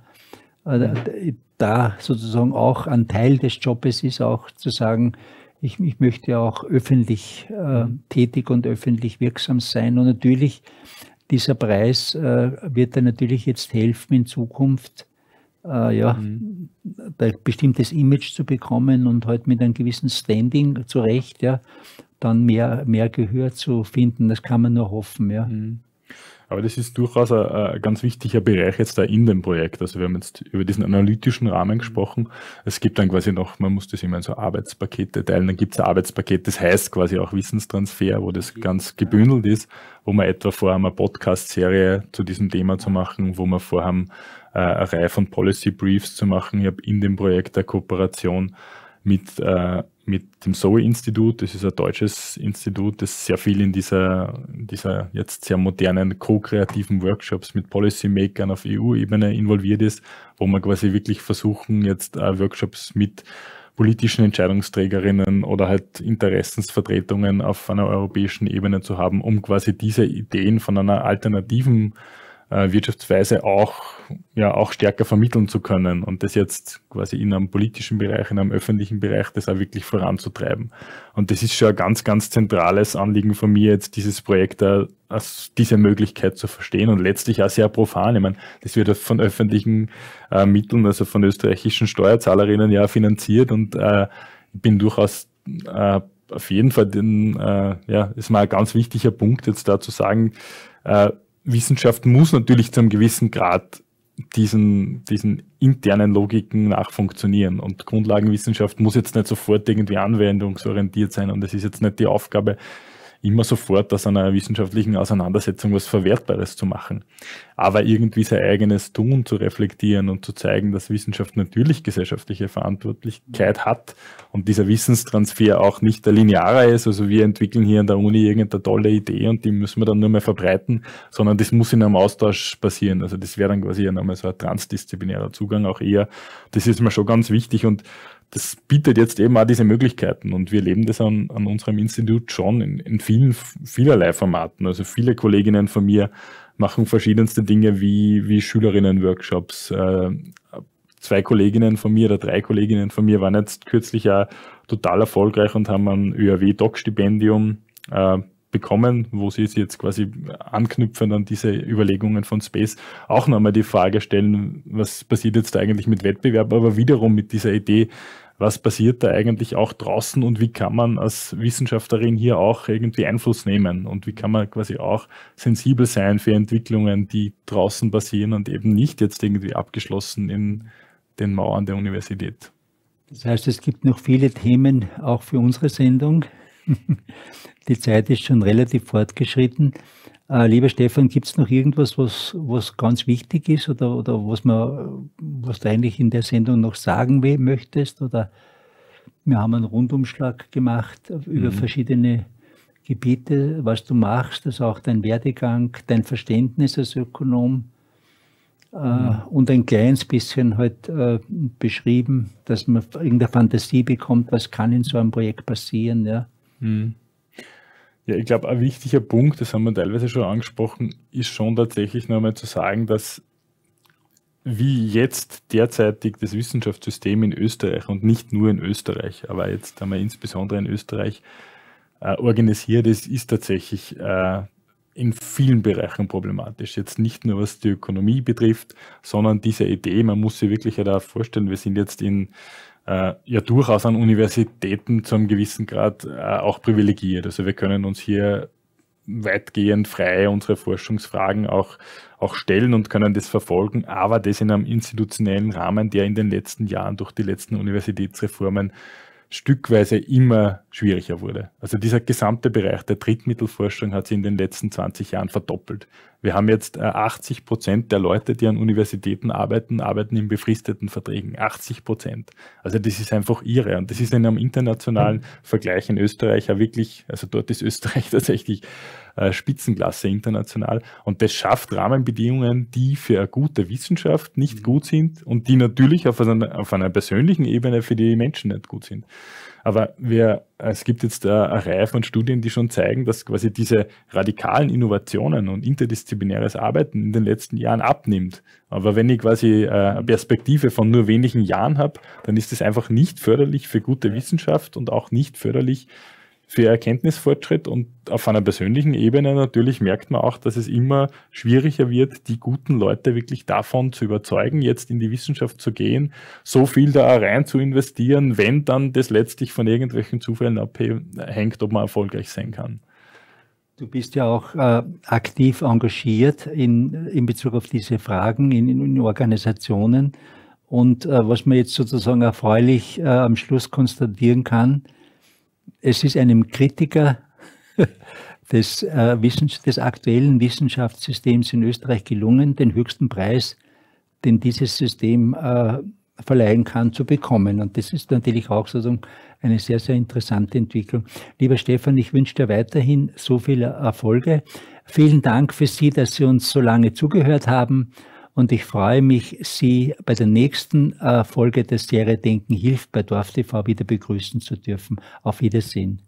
äh, mhm. da sozusagen auch ein Teil des Jobes ist, auch zu sagen, ich, ich möchte auch öffentlich äh, mhm. tätig und öffentlich wirksam sein. Und natürlich, dieser Preis äh, wird dir natürlich jetzt helfen, in Zukunft äh, ja, mhm. ein bestimmtes Image zu bekommen und halt mit einem gewissen Standing zurecht, ja, dann mehr, mehr Gehör zu finden. Das kann man nur hoffen, ja. Mhm. Aber das ist durchaus ein, ein, ganz wichtiger Bereich jetzt da in dem Projekt. Also wir haben jetzt über diesen analytischen Rahmen gesprochen. Es gibt dann quasi noch, man muss das immer in so Arbeitspakete teilen, dann gibt es ein Arbeitspaket, das heißt quasi auch Wissenstransfer, wo das ganz gebündelt ist, wo wir etwa vorhaben, eine Podcast-Serie zu diesem Thema zu machen, wo wir vorhaben, äh, eine Reihe von Policy Briefs zu machen. Ich habe in dem Projekt der Kooperation mit äh, mit dem Zoe-Institut. Das ist ein deutsches Institut, das sehr viel in dieser, dieser jetzt sehr modernen co-kreativen Workshops mit Policymakern auf EU-Ebene involviert ist, wo man quasi wirklich versuchen, jetzt Workshops mit politischen Entscheidungsträgerinnen oder halt Interessensvertretungen auf einer europäischen Ebene zu haben, um quasi diese Ideen von einer alternativen äh, Wirtschaftsweise auch, ja, auch stärker vermitteln zu können und das jetzt quasi in einem politischen Bereich, in einem öffentlichen Bereich, das auch wirklich voranzutreiben. Und das ist schon ein ganz, ganz zentrales Anliegen von mir, jetzt dieses Projekt, da, äh, diese Möglichkeit zu verstehen und letztlich auch sehr profan. Ich meine, das wird von öffentlichen äh, Mitteln, also von österreichischen Steuerzahlerinnen ja finanziert und äh, bin durchaus äh, auf jeden Fall, den, äh, ja, ist mal ein ganz wichtiger Punkt jetzt da zu sagen, Wissenschaft muss natürlich zu einem gewissen Grad diesen, diesen internen Logiken nachfunktionieren. Und Grundlagenwissenschaft muss jetzt nicht sofort irgendwie anwendungsorientiert sein. Und es ist jetzt nicht die Aufgabe immer sofort aus einer wissenschaftlichen Auseinandersetzung was Verwertbares zu machen. Aber irgendwie sein eigenes Tun zu reflektieren und zu zeigen, dass Wissenschaft natürlich gesellschaftliche Verantwortlichkeit hat und dieser Wissenstransfer auch nicht der lineare ist. Also wir entwickeln hier an der Uni irgendeine tolle Idee und die müssen wir dann nur mehr verbreiten, sondern das muss in einem Austausch passieren. Also das wäre dann quasi nochmal so ein transdisziplinärer Zugang auch eher. Das ist mir schon ganz wichtig und das bietet jetzt eben auch diese Möglichkeiten und wir leben das an, an unserem Institut schon in, in, vielen, vielerlei Formaten. Also viele Kolleginnen von mir machen verschiedenste Dinge wie, wie Schülerinnen-Workshops. Äh, zwei Kolleginnen von mir oder drei Kolleginnen von mir waren jetzt kürzlich ja total erfolgreich und haben ein ÖAW-Doc-Stipendium äh, bekommen, wo Sie jetzt quasi anknüpfen an diese Überlegungen von Space, auch nochmal die Frage stellen, was passiert jetzt eigentlich mit Wettbewerb, aber wiederum mit dieser Idee, was passiert da eigentlich auch draußen und wie kann man als Wissenschaftlerin hier auch irgendwie Einfluss nehmen und wie kann man quasi auch sensibel sein für Entwicklungen, die draußen passieren und eben nicht jetzt irgendwie abgeschlossen in den Mauern der Universität. Das heißt, es gibt noch viele Themen auch für unsere Sendung die Zeit ist schon relativ fortgeschritten. Äh, lieber Stefan, gibt es noch irgendwas, was, was ganz wichtig ist oder, oder was, man, was du eigentlich in der Sendung noch sagen möchtest? Oder wir haben einen Rundumschlag gemacht über mhm. verschiedene Gebiete, was du machst, also auch dein Werdegang, dein Verständnis als Ökonom äh, mhm. und ein kleines bisschen halt äh, beschrieben, dass man in der Fantasie bekommt, was kann in so einem Projekt passieren. Ja. Mhm. Ja, ich glaube, ein wichtiger Punkt, das haben wir teilweise schon angesprochen, ist schon tatsächlich noch einmal zu sagen, dass wie jetzt derzeitig das Wissenschaftssystem in Österreich und nicht nur in Österreich, aber jetzt einmal insbesondere in Österreich äh, organisiert ist, ist tatsächlich äh, in vielen Bereichen problematisch. Jetzt nicht nur was die Ökonomie betrifft, sondern diese Idee, man muss sich wirklich ja da vorstellen, wir sind jetzt in äh, ja durchaus an Universitäten zu einem gewissen Grad äh, auch privilegiert. Also wir können uns hier weitgehend frei unsere Forschungsfragen auch, auch stellen und können das verfolgen, aber das in einem institutionellen Rahmen, der in den letzten Jahren durch die letzten Universitätsreformen stückweise immer schwieriger wurde. Also dieser gesamte Bereich der Drittmittelforschung hat sich in den letzten 20 Jahren verdoppelt. Wir haben jetzt 80 äh, Prozent der Leute, die an Universitäten arbeiten, arbeiten in befristeten Verträgen. 80 Prozent. Also das ist einfach irre. Und das ist in einem internationalen mhm. Vergleich in Österreich ja wirklich, also dort ist Österreich <laughs> tatsächlich äh, Spitzenklasse international. Und das schafft Rahmenbedingungen, die für eine gute Wissenschaft nicht mhm. gut sind und die natürlich auf einer, auf einer persönlichen Ebene für die Menschen nicht gut sind. Aber wir, es gibt jetzt eine Reihe von Studien, die schon zeigen, dass quasi diese radikalen Innovationen und interdisziplinäres Arbeiten in den letzten Jahren abnimmt. Aber wenn ich quasi äh, eine Perspektive von nur wenigen Jahren habe, dann ist es einfach nicht förderlich für gute Wissenschaft und auch nicht förderlich für Erkenntnisfortschritt und auf einer persönlichen Ebene natürlich merkt man auch, dass es immer schwieriger wird, die guten Leute wirklich davon zu überzeugen, jetzt in die Wissenschaft zu gehen, so viel da rein zu investieren, wenn dann das letztlich von irgendwelchen Zufällen abhängt, ob man erfolgreich sein kann. Du bist ja auch äh, aktiv engagiert in, in Bezug auf diese Fragen in, in Organisationen. Und äh, was man jetzt sozusagen erfreulich äh, am Schluss konstatieren kann, es ist einem Kritiker <laughs> des, äh, Wissens, des aktuellen Wissenschaftssystems in Österreich gelungen, den höchsten Preis, den dieses System äh, verleihen kann, zu bekommen. Und das ist natürlich auch sozusagen eine sehr, sehr interessante Entwicklung. Lieber Stefan, ich wünsche dir weiterhin so viele Erfolge. Vielen Dank für Sie, dass Sie uns so lange zugehört haben und ich freue mich, Sie bei der nächsten äh, Folge der Serie Denken hilft bei DorfTV wieder begrüßen zu dürfen. Auf Wiedersehen.